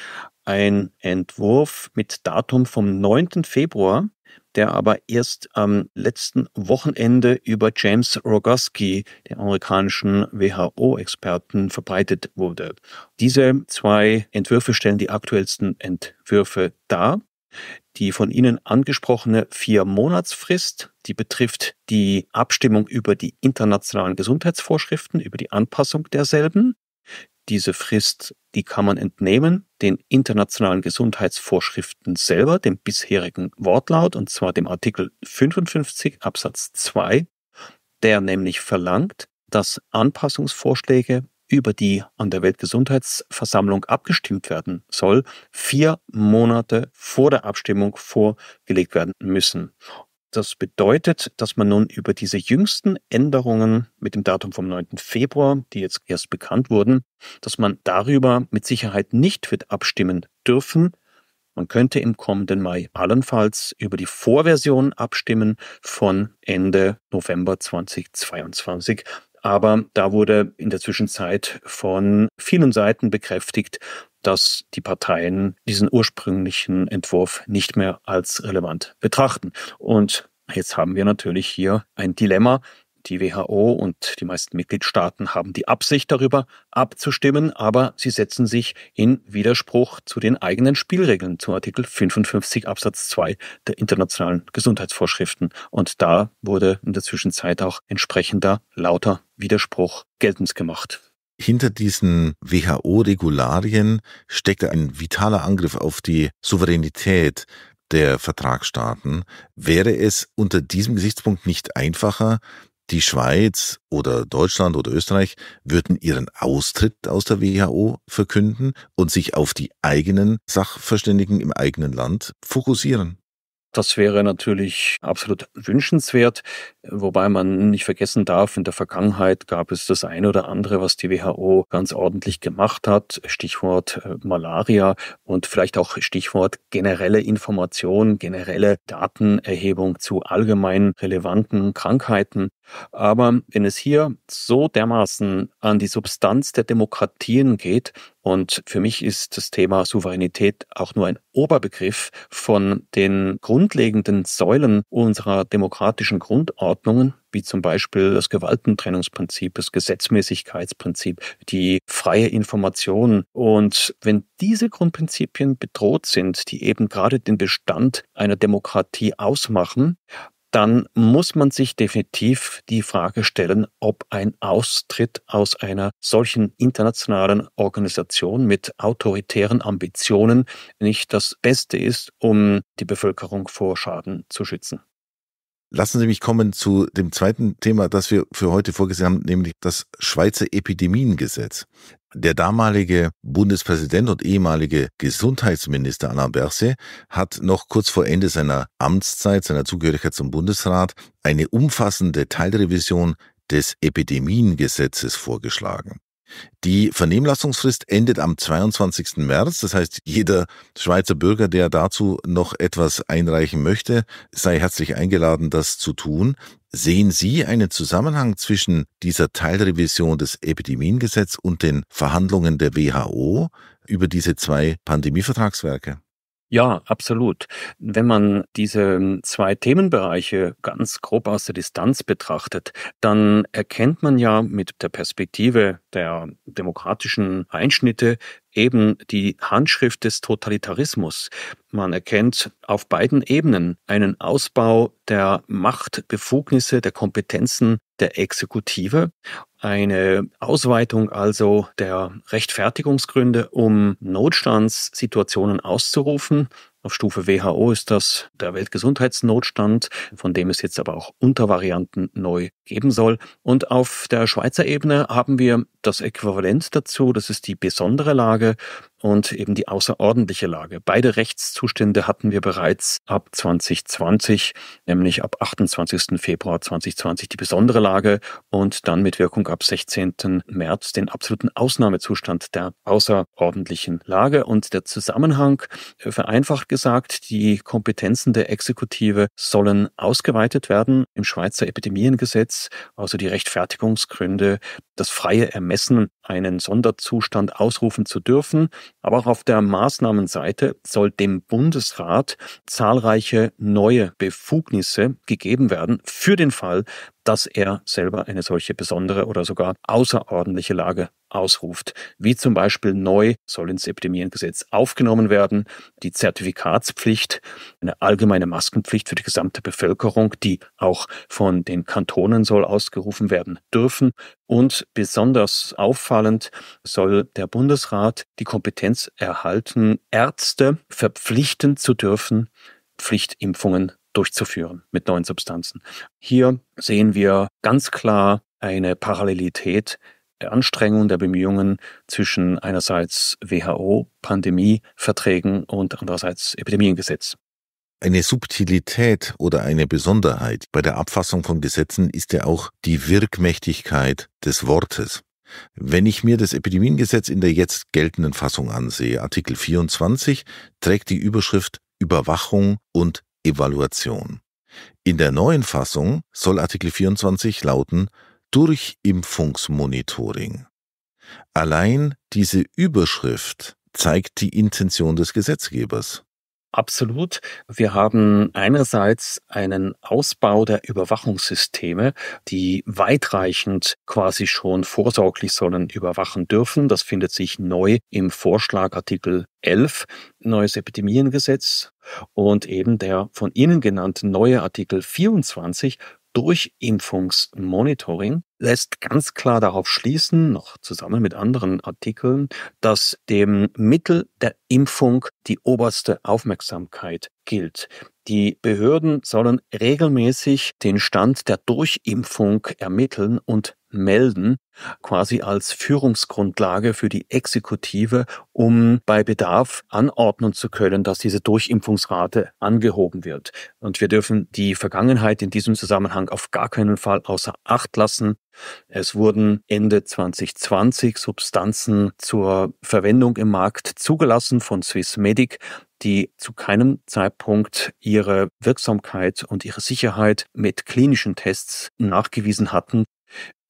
ein Entwurf mit Datum vom 9. Februar, der aber erst am letzten Wochenende über James Rogoski, den amerikanischen WHO-Experten, verbreitet wurde. Diese zwei Entwürfe stellen die aktuellsten Entwürfe dar. Die von Ihnen angesprochene Vier-Monatsfrist, die betrifft die Abstimmung über die internationalen Gesundheitsvorschriften, über die Anpassung derselben. Diese Frist, die kann man entnehmen den internationalen Gesundheitsvorschriften selber, dem bisherigen Wortlaut, und zwar dem Artikel 55 Absatz 2, der nämlich verlangt, dass Anpassungsvorschläge über die an der Weltgesundheitsversammlung abgestimmt werden soll, vier Monate vor der Abstimmung vorgelegt werden müssen. Das bedeutet, dass man nun über diese jüngsten Änderungen mit dem Datum vom 9. Februar, die jetzt erst bekannt wurden, dass man darüber mit Sicherheit nicht wird abstimmen dürfen. Man könnte im kommenden Mai allenfalls über die Vorversion abstimmen von Ende November 2022. Aber da wurde in der Zwischenzeit von vielen Seiten bekräftigt, dass die Parteien diesen ursprünglichen Entwurf nicht mehr als relevant betrachten. Und jetzt haben wir natürlich hier ein Dilemma. Die WHO und die meisten Mitgliedstaaten haben die Absicht darüber abzustimmen, aber sie setzen sich in Widerspruch zu den eigenen Spielregeln, zu Artikel 55 Absatz 2 der internationalen Gesundheitsvorschriften. Und da wurde in der Zwischenzeit auch entsprechender lauter Widerspruch geltend gemacht. Hinter diesen WHO-Regularien steckt ein vitaler Angriff auf die Souveränität der Vertragsstaaten. Wäre es unter diesem Gesichtspunkt nicht einfacher, die Schweiz oder Deutschland oder Österreich würden ihren Austritt aus der WHO verkünden und sich auf die eigenen Sachverständigen im eigenen Land fokussieren? Das wäre natürlich absolut wünschenswert, wobei man nicht vergessen darf, in der Vergangenheit gab es das eine oder andere, was die WHO ganz ordentlich gemacht hat. Stichwort äh, Malaria und vielleicht auch Stichwort generelle Information, generelle Datenerhebung zu allgemein relevanten Krankheiten. Aber wenn es hier so dermaßen an die Substanz der Demokratien geht, und für mich ist das Thema Souveränität auch nur ein Oberbegriff von den grundlegenden Säulen unserer demokratischen Grundordnungen, wie zum Beispiel das Gewaltentrennungsprinzip, das Gesetzmäßigkeitsprinzip, die freie Information. Und wenn diese Grundprinzipien bedroht sind, die eben gerade den Bestand einer Demokratie ausmachen, dann muss man sich definitiv die Frage stellen, ob ein Austritt aus einer solchen internationalen Organisation mit autoritären Ambitionen nicht das Beste ist, um die Bevölkerung vor Schaden zu schützen. Lassen Sie mich kommen zu dem zweiten Thema, das wir für heute vorgesehen haben, nämlich das Schweizer Epidemiengesetz. Der damalige Bundespräsident und ehemalige Gesundheitsminister Alain Berse hat noch kurz vor Ende seiner Amtszeit, seiner Zugehörigkeit zum Bundesrat, eine umfassende Teilrevision des Epidemiengesetzes vorgeschlagen. Die Vernehmlassungsfrist endet am 22. März. Das heißt, jeder Schweizer Bürger, der dazu noch etwas einreichen möchte, sei herzlich eingeladen, das zu tun. Sehen Sie einen Zusammenhang zwischen dieser Teilrevision des Epidemiengesetzes und den Verhandlungen der WHO über diese zwei Pandemievertragswerke? Ja, absolut. Wenn man diese ähm, zwei Themenbereiche ganz grob aus der Distanz betrachtet, dann erkennt man ja mit der Perspektive der demokratischen Einschnitte, eben die Handschrift des Totalitarismus. Man erkennt auf beiden Ebenen einen Ausbau der Machtbefugnisse, der Kompetenzen der Exekutive, eine Ausweitung also der Rechtfertigungsgründe, um Notstandssituationen auszurufen auf Stufe WHO ist das der Weltgesundheitsnotstand, von dem es jetzt aber auch Untervarianten neu geben soll. Und auf der Schweizer Ebene haben wir das Äquivalent dazu, das ist die besondere Lage und eben die außerordentliche Lage. Beide Rechtszustände hatten wir bereits ab 2020, nämlich ab 28. Februar 2020 die besondere Lage und dann mit Wirkung ab 16. März den absoluten Ausnahmezustand der außerordentlichen Lage. Und der Zusammenhang, äh, vereinfacht gesagt, die Kompetenzen der Exekutive sollen ausgeweitet werden im Schweizer Epidemiengesetz, also die Rechtfertigungsgründe, das freie Ermessen einen Sonderzustand ausrufen zu dürfen. Aber auch auf der Maßnahmenseite soll dem Bundesrat zahlreiche neue Befugnisse gegeben werden für den Fall, dass er selber eine solche besondere oder sogar außerordentliche Lage ausruft, wie zum Beispiel neu soll ins Epidemiengesetz aufgenommen werden, die Zertifikatspflicht, eine allgemeine Maskenpflicht für die gesamte Bevölkerung, die auch von den Kantonen soll ausgerufen werden dürfen. Und besonders auffallend soll der Bundesrat die Kompetenz erhalten, Ärzte verpflichten zu dürfen, Pflichtimpfungen durchzuführen mit neuen Substanzen. Hier sehen wir ganz klar eine Parallelität der Anstrengungen, der Bemühungen zwischen einerseits WHO, Pandemieverträgen und andererseits Epidemiengesetz. Eine Subtilität oder eine Besonderheit bei der Abfassung von Gesetzen ist ja auch die Wirkmächtigkeit des Wortes. Wenn ich mir das Epidemiengesetz in der jetzt geltenden Fassung ansehe, Artikel 24 trägt die Überschrift Überwachung und Evaluation. In der neuen Fassung soll Artikel 24 lauten durch Impfungsmonitoring. Allein diese Überschrift zeigt die Intention des Gesetzgebers. Absolut. Wir haben einerseits einen Ausbau der Überwachungssysteme, die weitreichend quasi schon vorsorglich sollen überwachen dürfen. Das findet sich neu im Vorschlag Artikel 11 neues Epidemiengesetz und eben der von Ihnen genannte neue Artikel 24 Durchimpfungsmonitoring lässt ganz klar darauf schließen, noch zusammen mit anderen Artikeln, dass dem Mittel der Impfung die oberste Aufmerksamkeit gilt. Die Behörden sollen regelmäßig den Stand der Durchimpfung ermitteln und melden, quasi als Führungsgrundlage für die Exekutive, um bei Bedarf anordnen zu können, dass diese Durchimpfungsrate angehoben wird. Und wir dürfen die Vergangenheit in diesem Zusammenhang auf gar keinen Fall außer Acht lassen. Es wurden Ende 2020 Substanzen zur Verwendung im Markt zugelassen von Swissmedic, die zu keinem Zeitpunkt ihre Wirksamkeit und ihre Sicherheit mit klinischen Tests nachgewiesen hatten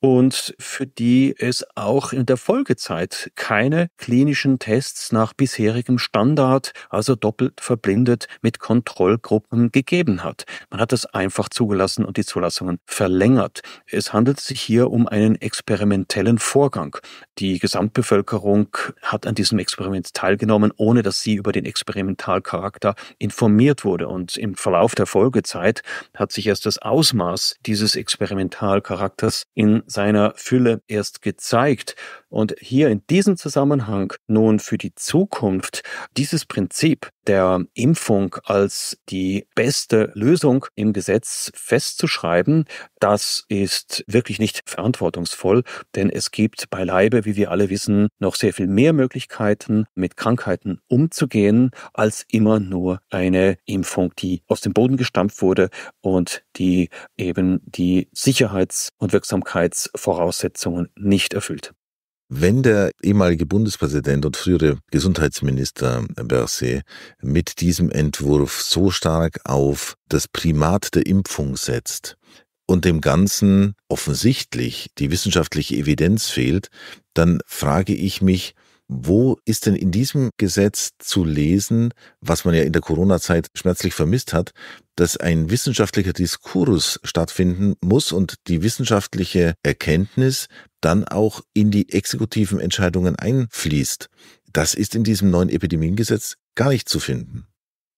und für die es auch in der Folgezeit keine klinischen Tests nach bisherigem Standard, also doppelt verblindet mit Kontrollgruppen gegeben hat. Man hat das einfach zugelassen und die Zulassungen verlängert. Es handelt sich hier um einen experimentellen Vorgang. Die Gesamtbevölkerung hat an diesem Experiment teilgenommen, ohne dass sie über den Experimentalcharakter informiert wurde. Und im Verlauf der Folgezeit hat sich erst das Ausmaß dieses Experimentalcharakters in seiner Fülle erst gezeigt. Und hier in diesem Zusammenhang nun für die Zukunft dieses Prinzip der Impfung als die beste Lösung im Gesetz festzuschreiben, das ist wirklich nicht verantwortungsvoll, denn es gibt beileibe, wie wir alle wissen, noch sehr viel mehr Möglichkeiten, mit Krankheiten umzugehen, als immer nur eine Impfung, die aus dem Boden gestampft wurde und die eben die Sicherheits- und Wirksamkeitsvoraussetzungen nicht erfüllt. Wenn der ehemalige Bundespräsident und frühere Gesundheitsminister Berset mit diesem Entwurf so stark auf das Primat der Impfung setzt und dem Ganzen offensichtlich die wissenschaftliche Evidenz fehlt, dann frage ich mich, wo ist denn in diesem Gesetz zu lesen, was man ja in der Corona-Zeit schmerzlich vermisst hat, dass ein wissenschaftlicher Diskurs stattfinden muss und die wissenschaftliche Erkenntnis dann auch in die exekutiven Entscheidungen einfließt? Das ist in diesem neuen Epidemiengesetz gar nicht zu finden.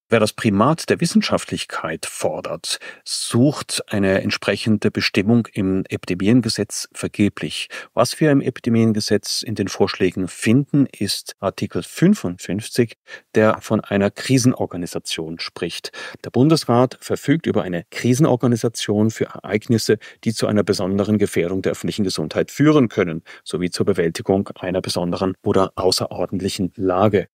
Wer das Primat der Wissenschaftlichkeit fordert, sucht eine entsprechende Bestimmung im Epidemiengesetz vergeblich. Was wir im Epidemiengesetz in den Vorschlägen finden, ist Artikel 55, der von einer Krisenorganisation spricht. Der Bundesrat verfügt über eine Krisenorganisation für Ereignisse, die zu einer besonderen Gefährdung der öffentlichen Gesundheit führen können, sowie zur Bewältigung einer besonderen oder außerordentlichen Lage.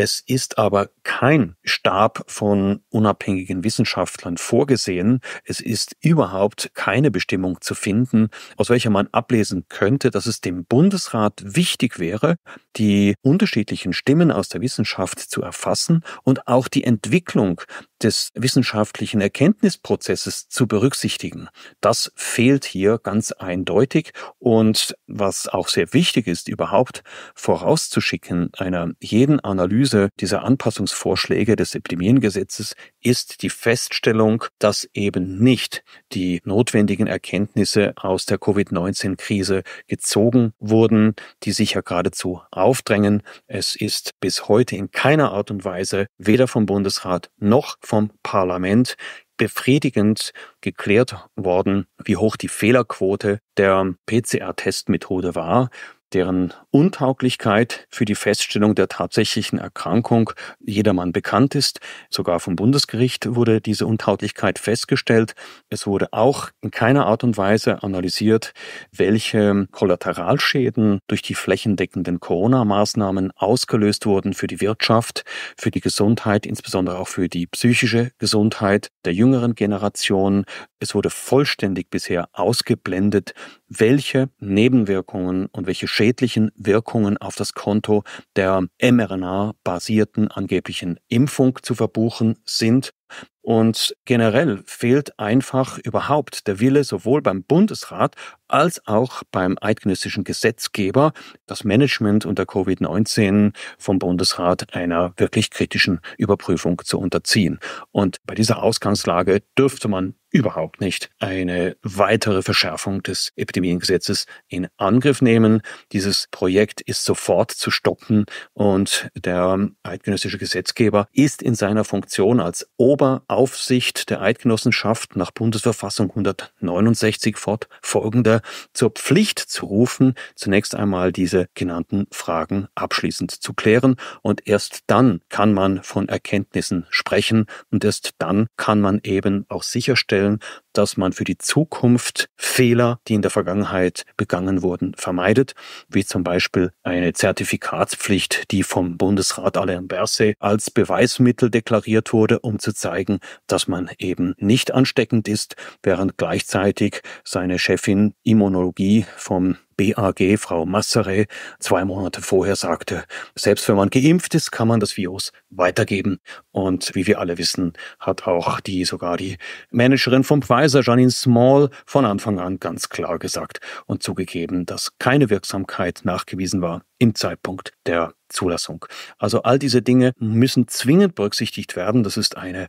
Es ist aber kein Stab von unabhängigen Wissenschaftlern vorgesehen. Es ist überhaupt keine Bestimmung zu finden, aus welcher man ablesen könnte, dass es dem Bundesrat wichtig wäre, die unterschiedlichen Stimmen aus der Wissenschaft zu erfassen und auch die Entwicklung des wissenschaftlichen Erkenntnisprozesses zu berücksichtigen. Das fehlt hier ganz eindeutig und was auch sehr wichtig ist, überhaupt vorauszuschicken einer jeden Analyse Analyse dieser Anpassungsvorschläge des Epidemiengesetzes ist die Feststellung, dass eben nicht die notwendigen Erkenntnisse aus der Covid-19-Krise gezogen wurden, die sich ja geradezu aufdrängen. Es ist bis heute in keiner Art und Weise weder vom Bundesrat noch vom Parlament befriedigend geklärt worden, wie hoch die Fehlerquote der PCR-Testmethode war deren Untauglichkeit für die Feststellung der tatsächlichen Erkrankung jedermann bekannt ist. Sogar vom Bundesgericht wurde diese Untauglichkeit festgestellt. Es wurde auch in keiner Art und Weise analysiert, welche Kollateralschäden durch die flächendeckenden Corona-Maßnahmen ausgelöst wurden für die Wirtschaft, für die Gesundheit, insbesondere auch für die psychische Gesundheit der jüngeren Generation, es wurde vollständig bisher ausgeblendet, welche Nebenwirkungen und welche schädlichen Wirkungen auf das Konto der mRNA-basierten angeblichen Impfung zu verbuchen sind. Und generell fehlt einfach überhaupt der Wille sowohl beim Bundesrat als auch beim eidgenössischen Gesetzgeber, das Management unter Covid-19 vom Bundesrat einer wirklich kritischen Überprüfung zu unterziehen. Und bei dieser Ausgangslage dürfte man überhaupt nicht eine weitere Verschärfung des Epidemiengesetzes in Angriff nehmen. Dieses Projekt ist sofort zu stoppen und der eidgenössische Gesetzgeber ist in seiner Funktion als Ober Oberaufsicht der Eidgenossenschaft nach Bundesverfassung 169 fortfolgender zur Pflicht zu rufen, zunächst einmal diese genannten Fragen abschließend zu klären und erst dann kann man von Erkenntnissen sprechen und erst dann kann man eben auch sicherstellen, dass man für die Zukunft Fehler, die in der Vergangenheit begangen wurden, vermeidet, wie zum Beispiel eine Zertifikatspflicht, die vom Bundesrat Alain Berset als Beweismittel deklariert wurde, um zu zeigen, dass man eben nicht ansteckend ist, während gleichzeitig seine Chefin Immunologie vom BAG Frau Massere zwei Monate vorher sagte, selbst wenn man geimpft ist, kann man das Virus weitergeben. Und wie wir alle wissen, hat auch die sogar die Managerin von Pfizer, Janine Small, von Anfang an ganz klar gesagt und zugegeben, dass keine Wirksamkeit nachgewiesen war im Zeitpunkt der Zulassung. Also all diese Dinge müssen zwingend berücksichtigt werden. Das ist eine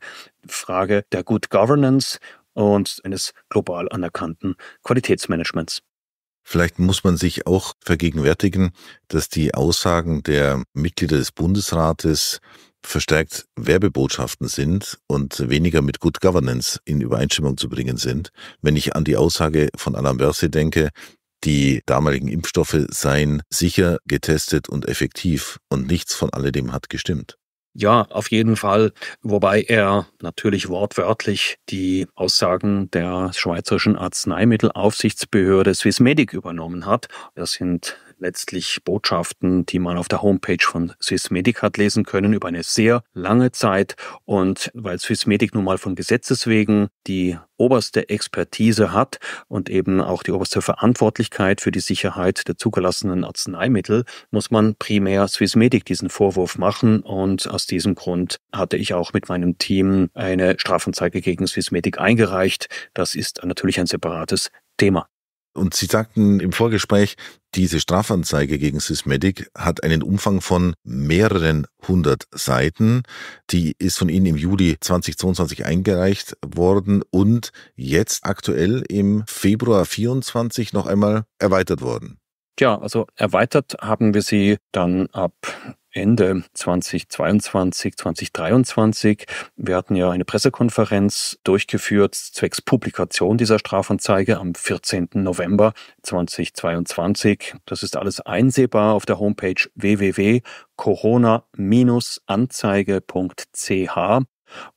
Frage der Good Governance und eines global anerkannten Qualitätsmanagements. Vielleicht muss man sich auch vergegenwärtigen, dass die Aussagen der Mitglieder des Bundesrates verstärkt Werbebotschaften sind und weniger mit Good Governance in Übereinstimmung zu bringen sind. Wenn ich an die Aussage von Alain Berset denke, die damaligen Impfstoffe seien sicher getestet und effektiv und nichts von alledem hat gestimmt. Ja, auf jeden Fall, wobei er natürlich wortwörtlich die Aussagen der schweizerischen Arzneimittelaufsichtsbehörde Swissmedic übernommen hat. Das sind letztlich Botschaften, die man auf der Homepage von Swissmedic hat lesen können über eine sehr lange Zeit. Und weil Swissmedic nun mal von Gesetzes wegen die oberste Expertise hat und eben auch die oberste Verantwortlichkeit für die Sicherheit der zugelassenen Arzneimittel, muss man primär Swissmedic diesen Vorwurf machen. Und aus diesem Grund hatte ich auch mit meinem Team eine Strafanzeige gegen Swissmedic eingereicht. Das ist natürlich ein separates Thema. Und Sie sagten im Vorgespräch, diese Strafanzeige gegen Sysmedic hat einen Umfang von mehreren hundert Seiten. Die ist von Ihnen im Juli 2022 eingereicht worden und jetzt aktuell im Februar 2024 noch einmal erweitert worden. Tja, also erweitert haben wir sie dann ab Ende 2022, 2023. Wir hatten ja eine Pressekonferenz durchgeführt zwecks Publikation dieser Strafanzeige am 14. November 2022. Das ist alles einsehbar auf der Homepage www.corona-anzeige.ch.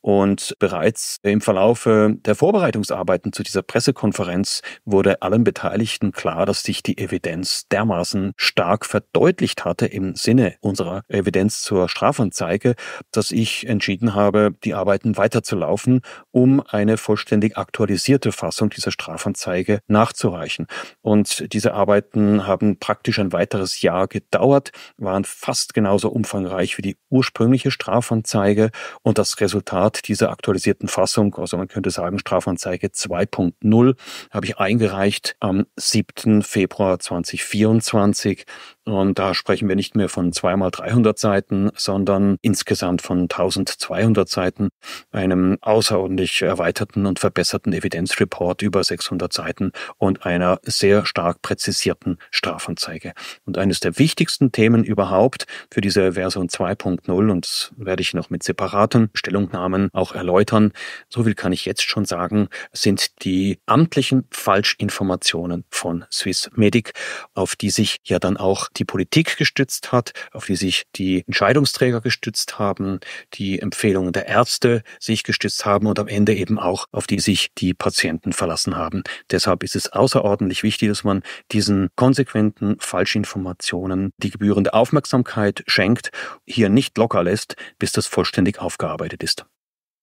Und bereits im Verlauf der Vorbereitungsarbeiten zu dieser Pressekonferenz wurde allen Beteiligten klar, dass sich die Evidenz dermaßen stark verdeutlicht hatte im Sinne unserer Evidenz zur Strafanzeige, dass ich entschieden habe, die Arbeiten weiterzulaufen, um eine vollständig aktualisierte Fassung dieser Strafanzeige nachzureichen. Und diese Arbeiten haben praktisch ein weiteres Jahr gedauert, waren fast genauso umfangreich wie die ursprüngliche Strafanzeige und das Resultat Resultat dieser aktualisierten Fassung, also man könnte sagen Strafanzeige 2.0, habe ich eingereicht am 7. Februar 2024. Und da sprechen wir nicht mehr von zweimal 300 Seiten, sondern insgesamt von 1200 Seiten, einem außerordentlich erweiterten und verbesserten Evidenzreport über 600 Seiten und einer sehr stark präzisierten Strafanzeige. Und eines der wichtigsten Themen überhaupt für diese Version 2.0, und das werde ich noch mit separaten Stellungnahmen auch erläutern, so viel kann ich jetzt schon sagen, sind die amtlichen Falschinformationen von Swissmedic, auf die sich ja dann auch die Politik gestützt hat, auf die sich die Entscheidungsträger gestützt haben, die Empfehlungen der Ärzte sich gestützt haben und am Ende eben auch auf die sich die Patienten verlassen haben. Deshalb ist es außerordentlich wichtig, dass man diesen konsequenten Falschinformationen die gebührende Aufmerksamkeit schenkt, hier nicht locker lässt, bis das vollständig aufgearbeitet ist.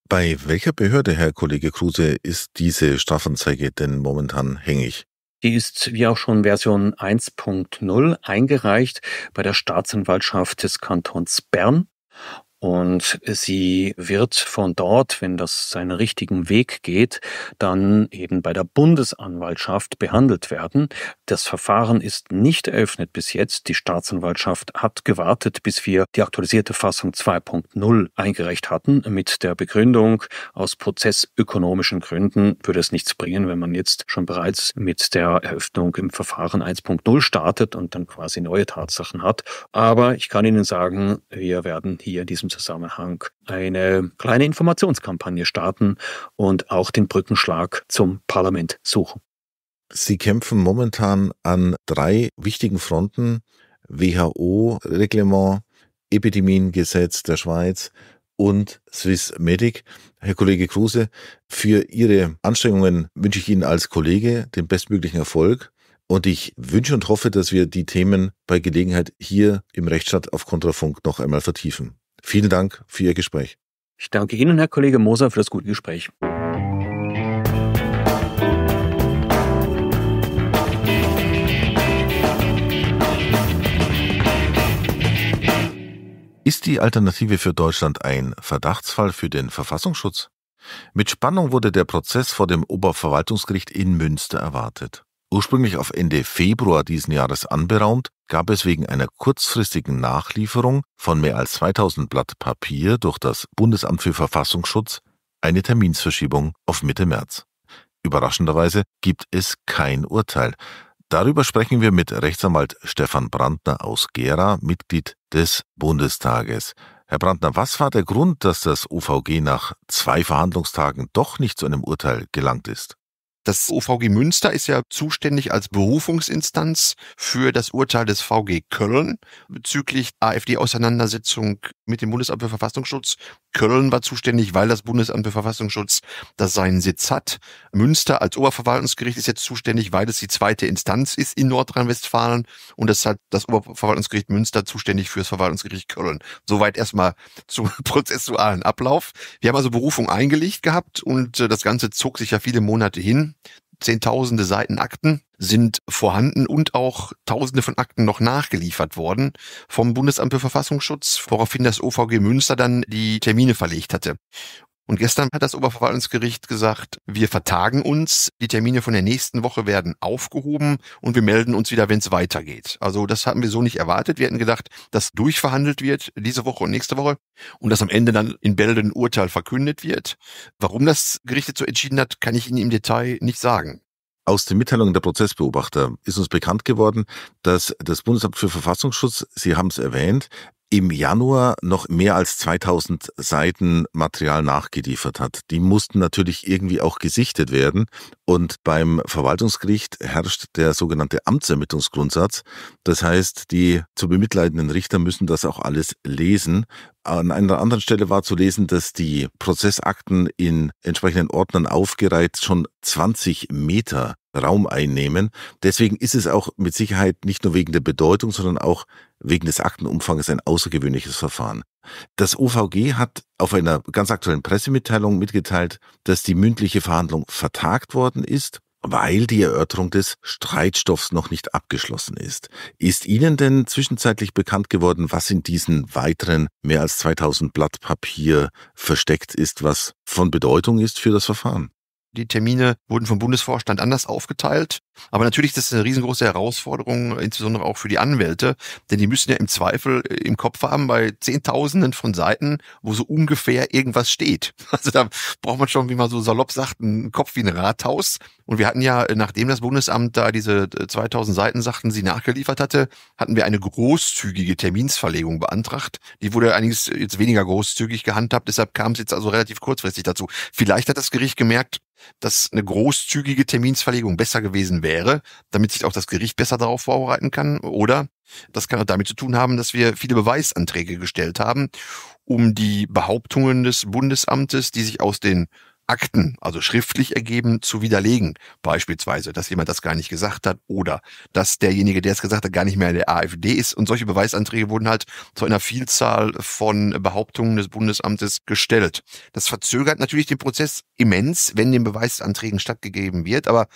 Bei welcher Behörde, Herr Kollege Kruse, ist diese Strafanzeige denn momentan hängig? Die ist wie auch schon Version 1.0 eingereicht bei der Staatsanwaltschaft des Kantons Bern und sie wird von dort, wenn das seinen richtigen Weg geht, dann eben bei der Bundesanwaltschaft behandelt werden. Das Verfahren ist nicht eröffnet bis jetzt. Die Staatsanwaltschaft hat gewartet, bis wir die aktualisierte Fassung 2.0 eingereicht hatten, mit der Begründung, aus prozessökonomischen Gründen würde es nichts bringen, wenn man jetzt schon bereits mit der Eröffnung im Verfahren 1.0 startet und dann quasi neue Tatsachen hat. Aber ich kann Ihnen sagen, wir werden hier in diesem diesem Zusammenhang eine kleine Informationskampagne starten und auch den Brückenschlag zum Parlament suchen. Sie kämpfen momentan an drei wichtigen Fronten. WHO-Reglement, Epidemiengesetz der Schweiz und Swiss Medic. Herr Kollege Kruse, für Ihre Anstrengungen wünsche ich Ihnen als Kollege den bestmöglichen Erfolg. Und ich wünsche und hoffe, dass wir die Themen bei Gelegenheit hier im Rechtsstaat auf Kontrafunk noch einmal vertiefen. Vielen Dank für Ihr Gespräch. Ich danke Ihnen, Herr Kollege Moser, für das gute Gespräch. Ist die Alternative für Deutschland ein Verdachtsfall für den Verfassungsschutz? Mit Spannung wurde der Prozess vor dem Oberverwaltungsgericht in Münster erwartet. Ursprünglich auf Ende Februar diesen Jahres anberaumt, gab es wegen einer kurzfristigen Nachlieferung von mehr als 2000 Blatt Papier durch das Bundesamt für Verfassungsschutz eine Terminsverschiebung auf Mitte März. Überraschenderweise gibt es kein Urteil. Darüber sprechen wir mit Rechtsanwalt Stefan Brandner aus Gera, Mitglied des Bundestages. Herr Brandner, was war der Grund, dass das OVG nach zwei Verhandlungstagen doch nicht zu einem Urteil gelangt ist? Das OVG Münster ist ja zuständig als Berufungsinstanz für das Urteil des VG Köln bezüglich AfD-Auseinandersetzung mit dem Bundesamt für Verfassungsschutz Köln war zuständig, weil das Bundesamt für Verfassungsschutz das seinen Sitz hat. Münster als Oberverwaltungsgericht ist jetzt zuständig, weil es die zweite Instanz ist in Nordrhein-Westfalen und das hat das Oberverwaltungsgericht Münster zuständig für das Verwaltungsgericht Köln. Soweit erstmal zum prozessualen Ablauf. Wir haben also Berufung eingelegt gehabt und äh, das Ganze zog sich ja viele Monate hin. Zehntausende Seiten Akten sind vorhanden und auch Tausende von Akten noch nachgeliefert worden vom Bundesamt für Verfassungsschutz, woraufhin das OVG Münster dann die Termine verlegt hatte. Und gestern hat das Oberverwaltungsgericht gesagt, wir vertagen uns, die Termine von der nächsten Woche werden aufgehoben und wir melden uns wieder, wenn es weitergeht. Also das hatten wir so nicht erwartet. Wir hätten gedacht, dass durchverhandelt wird diese Woche und nächste Woche und dass am Ende dann in Bälde ein Urteil verkündet wird. Warum das Gericht jetzt so entschieden hat, kann ich Ihnen im Detail nicht sagen. Aus den Mitteilungen der Prozessbeobachter ist uns bekannt geworden, dass das Bundesamt für Verfassungsschutz, Sie haben es erwähnt, im Januar noch mehr als 2000 Seiten Material nachgeliefert hat. Die mussten natürlich irgendwie auch gesichtet werden. Und beim Verwaltungsgericht herrscht der sogenannte Amtsermittlungsgrundsatz. Das heißt, die zu bemitleidenden Richter müssen das auch alles lesen. An einer anderen Stelle war zu lesen, dass die Prozessakten in entsprechenden Ordnern aufgereiht schon 20 Meter Raum einnehmen. Deswegen ist es auch mit Sicherheit nicht nur wegen der Bedeutung, sondern auch wegen des Aktenumfangs ein außergewöhnliches Verfahren. Das OVG hat auf einer ganz aktuellen Pressemitteilung mitgeteilt, dass die mündliche Verhandlung vertagt worden ist, weil die Erörterung des Streitstoffs noch nicht abgeschlossen ist. Ist Ihnen denn zwischenzeitlich bekannt geworden, was in diesen weiteren mehr als 2000 Blatt Papier versteckt ist, was von Bedeutung ist für das Verfahren? Die Termine wurden vom Bundesvorstand anders aufgeteilt. Aber natürlich das ist das eine riesengroße Herausforderung, insbesondere auch für die Anwälte, denn die müssen ja im Zweifel äh, im Kopf haben bei Zehntausenden von Seiten, wo so ungefähr irgendwas steht. Also da braucht man schon, wie man so salopp sagt, einen Kopf wie ein Rathaus. Und wir hatten ja, äh, nachdem das Bundesamt da diese 2000 äh, Seiten sagten, sie nachgeliefert hatte, hatten wir eine großzügige Terminsverlegung beantragt. Die wurde einiges jetzt weniger großzügig gehandhabt, deshalb kam es jetzt also relativ kurzfristig dazu. Vielleicht hat das Gericht gemerkt, dass eine großzügige Terminsverlegung besser gewesen wäre, damit sich auch das Gericht besser darauf vorbereiten kann. Oder das kann auch damit zu tun haben, dass wir viele Beweisanträge gestellt haben, um die Behauptungen des Bundesamtes, die sich aus den Akten, also schriftlich ergeben, zu widerlegen. Beispielsweise, dass jemand das gar nicht gesagt hat oder dass derjenige, der es gesagt hat, gar nicht mehr in der AfD ist. Und solche Beweisanträge wurden halt zu einer Vielzahl von Behauptungen des Bundesamtes gestellt. Das verzögert natürlich den Prozess immens, wenn den Beweisanträgen stattgegeben wird, aber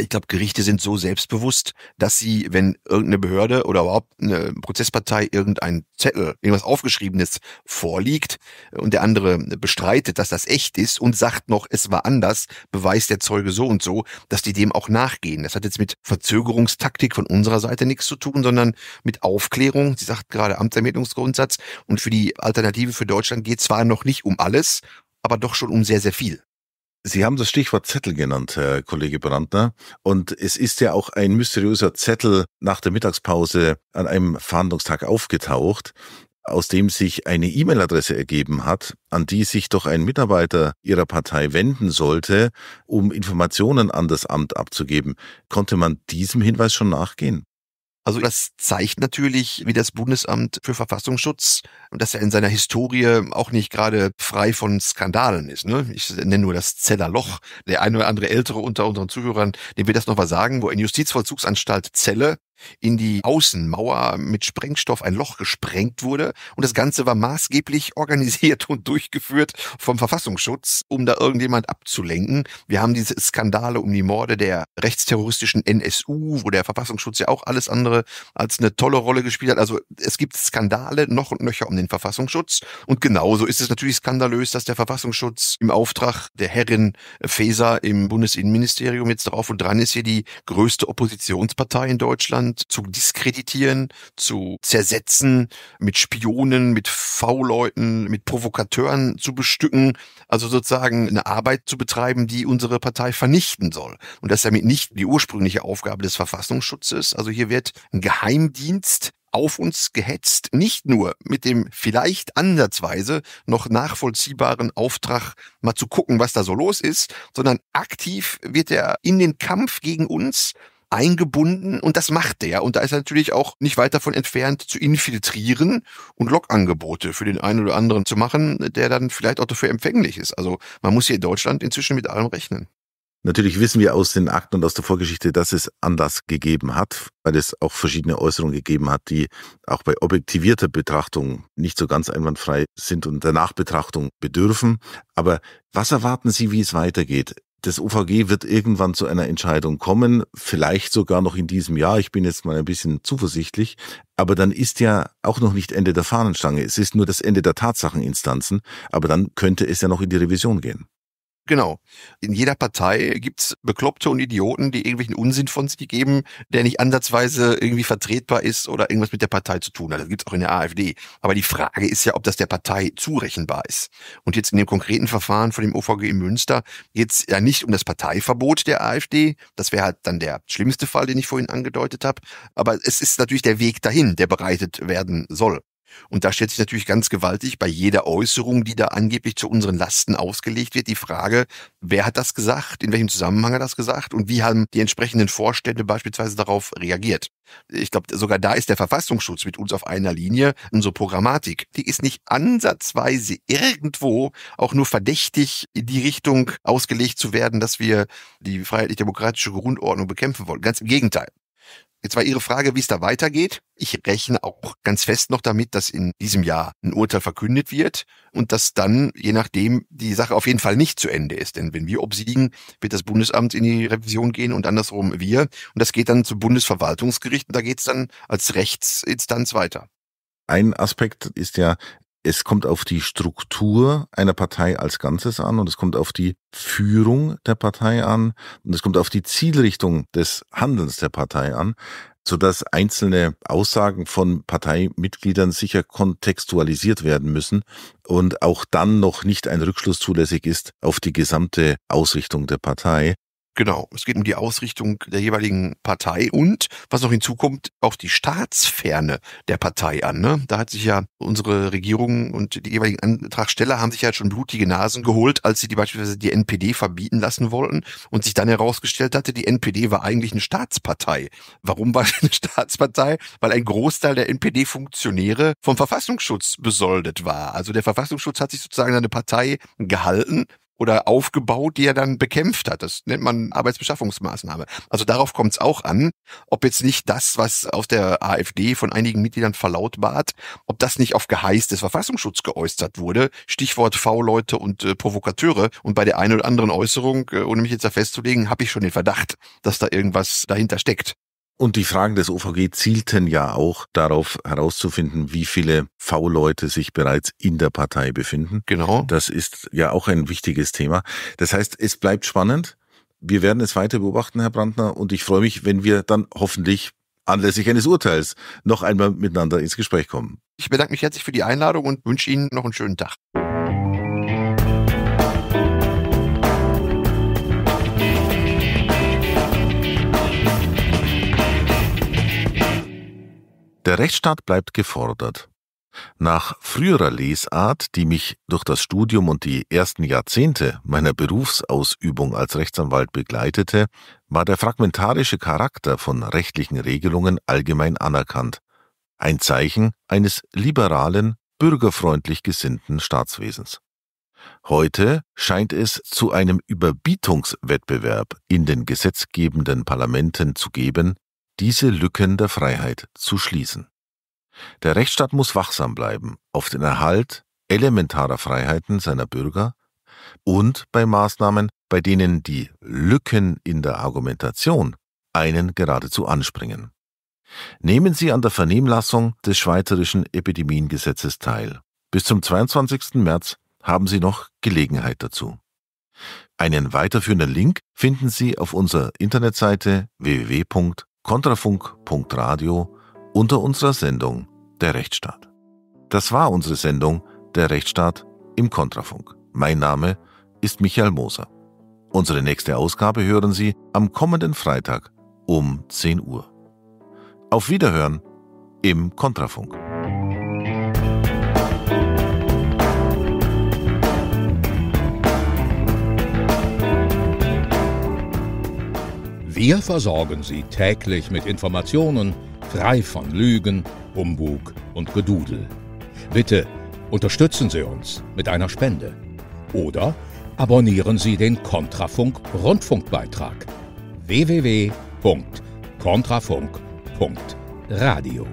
ich glaube, Gerichte sind so selbstbewusst, dass sie, wenn irgendeine Behörde oder überhaupt eine Prozesspartei irgendein Zettel, äh, irgendwas Aufgeschriebenes vorliegt äh, und der andere bestreitet, dass das echt ist und sagt noch, es war anders, beweist der Zeuge so und so, dass die dem auch nachgehen. Das hat jetzt mit Verzögerungstaktik von unserer Seite nichts zu tun, sondern mit Aufklärung. Sie sagt gerade Amtsermittlungsgrundsatz und für die Alternative für Deutschland geht zwar noch nicht um alles, aber doch schon um sehr, sehr viel. Sie haben das Stichwort Zettel genannt, Herr Kollege Brandner. Und es ist ja auch ein mysteriöser Zettel nach der Mittagspause an einem Verhandlungstag aufgetaucht, aus dem sich eine E-Mail-Adresse ergeben hat, an die sich doch ein Mitarbeiter Ihrer Partei wenden sollte, um Informationen an das Amt abzugeben. Konnte man diesem Hinweis schon nachgehen? Also das zeigt natürlich, wie das Bundesamt für Verfassungsschutz, dass er in seiner Historie auch nicht gerade frei von Skandalen ist. Ne? Ich nenne nur das Zellerloch. Der eine oder andere Ältere unter unseren Zuhörern, dem wird das noch was sagen, wo in Justizvollzugsanstalt Zelle in die Außenmauer mit Sprengstoff ein Loch gesprengt wurde. Und das Ganze war maßgeblich organisiert und durchgeführt vom Verfassungsschutz, um da irgendjemand abzulenken. Wir haben diese Skandale um die Morde der rechtsterroristischen NSU, wo der Verfassungsschutz ja auch alles andere als eine tolle Rolle gespielt hat. Also es gibt Skandale noch und nöcher um den Verfassungsschutz. Und genauso ist es natürlich skandalös, dass der Verfassungsschutz im Auftrag der Herrin Feser im Bundesinnenministerium jetzt drauf und dran ist, hier die größte Oppositionspartei in Deutschland Land zu diskreditieren, zu zersetzen, mit Spionen, mit V-Leuten, mit Provokateuren zu bestücken, also sozusagen eine Arbeit zu betreiben, die unsere Partei vernichten soll. Und das ist damit nicht die ursprüngliche Aufgabe des Verfassungsschutzes. Also hier wird ein Geheimdienst auf uns gehetzt, nicht nur mit dem vielleicht ansatzweise noch nachvollziehbaren Auftrag, mal zu gucken, was da so los ist, sondern aktiv wird er in den Kampf gegen uns eingebunden und das macht der. Und da ist er natürlich auch nicht weit davon entfernt zu infiltrieren und Logangebote für den einen oder anderen zu machen, der dann vielleicht auch dafür empfänglich ist. Also man muss hier in Deutschland inzwischen mit allem rechnen. Natürlich wissen wir aus den Akten und aus der Vorgeschichte, dass es Anlass gegeben hat, weil es auch verschiedene Äußerungen gegeben hat, die auch bei objektivierter Betrachtung nicht so ganz einwandfrei sind und der Nachbetrachtung bedürfen. Aber was erwarten Sie, wie es weitergeht? das OVG wird irgendwann zu einer Entscheidung kommen, vielleicht sogar noch in diesem Jahr. Ich bin jetzt mal ein bisschen zuversichtlich. Aber dann ist ja auch noch nicht Ende der Fahnenstange. Es ist nur das Ende der Tatsacheninstanzen. Aber dann könnte es ja noch in die Revision gehen. Genau. In jeder Partei gibt's Bekloppte und Idioten, die irgendwelchen Unsinn von sich geben, der nicht ansatzweise irgendwie vertretbar ist oder irgendwas mit der Partei zu tun hat. Das gibt's auch in der AfD. Aber die Frage ist ja, ob das der Partei zurechenbar ist. Und jetzt in dem konkreten Verfahren von dem OVG in Münster geht's ja nicht um das Parteiverbot der AfD. Das wäre halt dann der schlimmste Fall, den ich vorhin angedeutet habe. Aber es ist natürlich der Weg dahin, der bereitet werden soll. Und da stellt sich natürlich ganz gewaltig bei jeder Äußerung, die da angeblich zu unseren Lasten ausgelegt wird, die Frage, wer hat das gesagt, in welchem Zusammenhang hat das gesagt und wie haben die entsprechenden Vorstände beispielsweise darauf reagiert. Ich glaube, sogar da ist der Verfassungsschutz mit uns auf einer Linie. Unsere Programmatik, die ist nicht ansatzweise irgendwo auch nur verdächtig in die Richtung ausgelegt zu werden, dass wir die freiheitlich-demokratische Grundordnung bekämpfen wollen. Ganz im Gegenteil. Jetzt war Ihre Frage, wie es da weitergeht. Ich rechne auch ganz fest noch damit, dass in diesem Jahr ein Urteil verkündet wird und dass dann, je nachdem, die Sache auf jeden Fall nicht zu Ende ist. Denn wenn wir obsiegen, wird das Bundesamt in die Revision gehen und andersrum wir. Und das geht dann zum Bundesverwaltungsgericht und da geht es dann als Rechtsinstanz weiter. Ein Aspekt ist ja es kommt auf die Struktur einer Partei als Ganzes an und es kommt auf die Führung der Partei an und es kommt auf die Zielrichtung des Handelns der Partei an, sodass einzelne Aussagen von Parteimitgliedern sicher kontextualisiert werden müssen und auch dann noch nicht ein Rückschluss zulässig ist auf die gesamte Ausrichtung der Partei. Genau, es geht um die Ausrichtung der jeweiligen Partei und, was noch hinzukommt, auch die Staatsferne der Partei an. Ne? Da hat sich ja unsere Regierung und die jeweiligen Antragsteller haben sich ja schon blutige Nasen geholt, als sie die beispielsweise die NPD verbieten lassen wollten und sich dann herausgestellt hatte, die NPD war eigentlich eine Staatspartei. Warum war sie eine Staatspartei? Weil ein Großteil der NPD-Funktionäre vom Verfassungsschutz besoldet war. Also der Verfassungsschutz hat sich sozusagen eine Partei gehalten, oder aufgebaut, die er dann bekämpft hat. Das nennt man Arbeitsbeschaffungsmaßnahme. Also darauf kommt es auch an, ob jetzt nicht das, was aus der AfD von einigen Mitgliedern verlautbart, ob das nicht auf Geheiß des Verfassungsschutzes geäußert wurde. Stichwort V-Leute und äh, Provokateure. Und bei der einen oder anderen Äußerung, äh, ohne mich jetzt da festzulegen, habe ich schon den Verdacht, dass da irgendwas dahinter steckt. Und die Fragen des OVG zielten ja auch darauf herauszufinden, wie viele V-Leute sich bereits in der Partei befinden. Genau. Das ist ja auch ein wichtiges Thema. Das heißt, es bleibt spannend. Wir werden es weiter beobachten, Herr Brandner, und ich freue mich, wenn wir dann hoffentlich anlässlich eines Urteils noch einmal miteinander ins Gespräch kommen. Ich bedanke mich herzlich für die Einladung und wünsche Ihnen noch einen schönen Tag. Der Rechtsstaat bleibt gefordert. Nach früherer Lesart, die mich durch das Studium und die ersten Jahrzehnte meiner Berufsausübung als Rechtsanwalt begleitete, war der fragmentarische Charakter von rechtlichen Regelungen allgemein anerkannt, ein Zeichen eines liberalen, bürgerfreundlich gesinnten Staatswesens. Heute scheint es zu einem Überbietungswettbewerb in den gesetzgebenden Parlamenten zu geben, diese Lücken der Freiheit zu schließen. Der Rechtsstaat muss wachsam bleiben auf den Erhalt elementarer Freiheiten seiner Bürger und bei Maßnahmen, bei denen die Lücken in der Argumentation einen geradezu anspringen. Nehmen Sie an der Vernehmlassung des Schweizerischen Epidemiengesetzes teil. Bis zum 22. März haben Sie noch Gelegenheit dazu. Einen weiterführenden Link finden Sie auf unserer Internetseite www kontrafunk.radio unter unserer Sendung Der Rechtsstaat. Das war unsere Sendung Der Rechtsstaat im Kontrafunk. Mein Name ist Michael Moser. Unsere nächste Ausgabe hören Sie am kommenden Freitag um 10 Uhr. Auf Wiederhören im Kontrafunk. Wir versorgen Sie täglich mit Informationen, frei von Lügen, Umbug und Gedudel. Bitte unterstützen Sie uns mit einer Spende. Oder abonnieren Sie den Kontrafunk Rundfunkbeitrag www.kontrafunk.radio.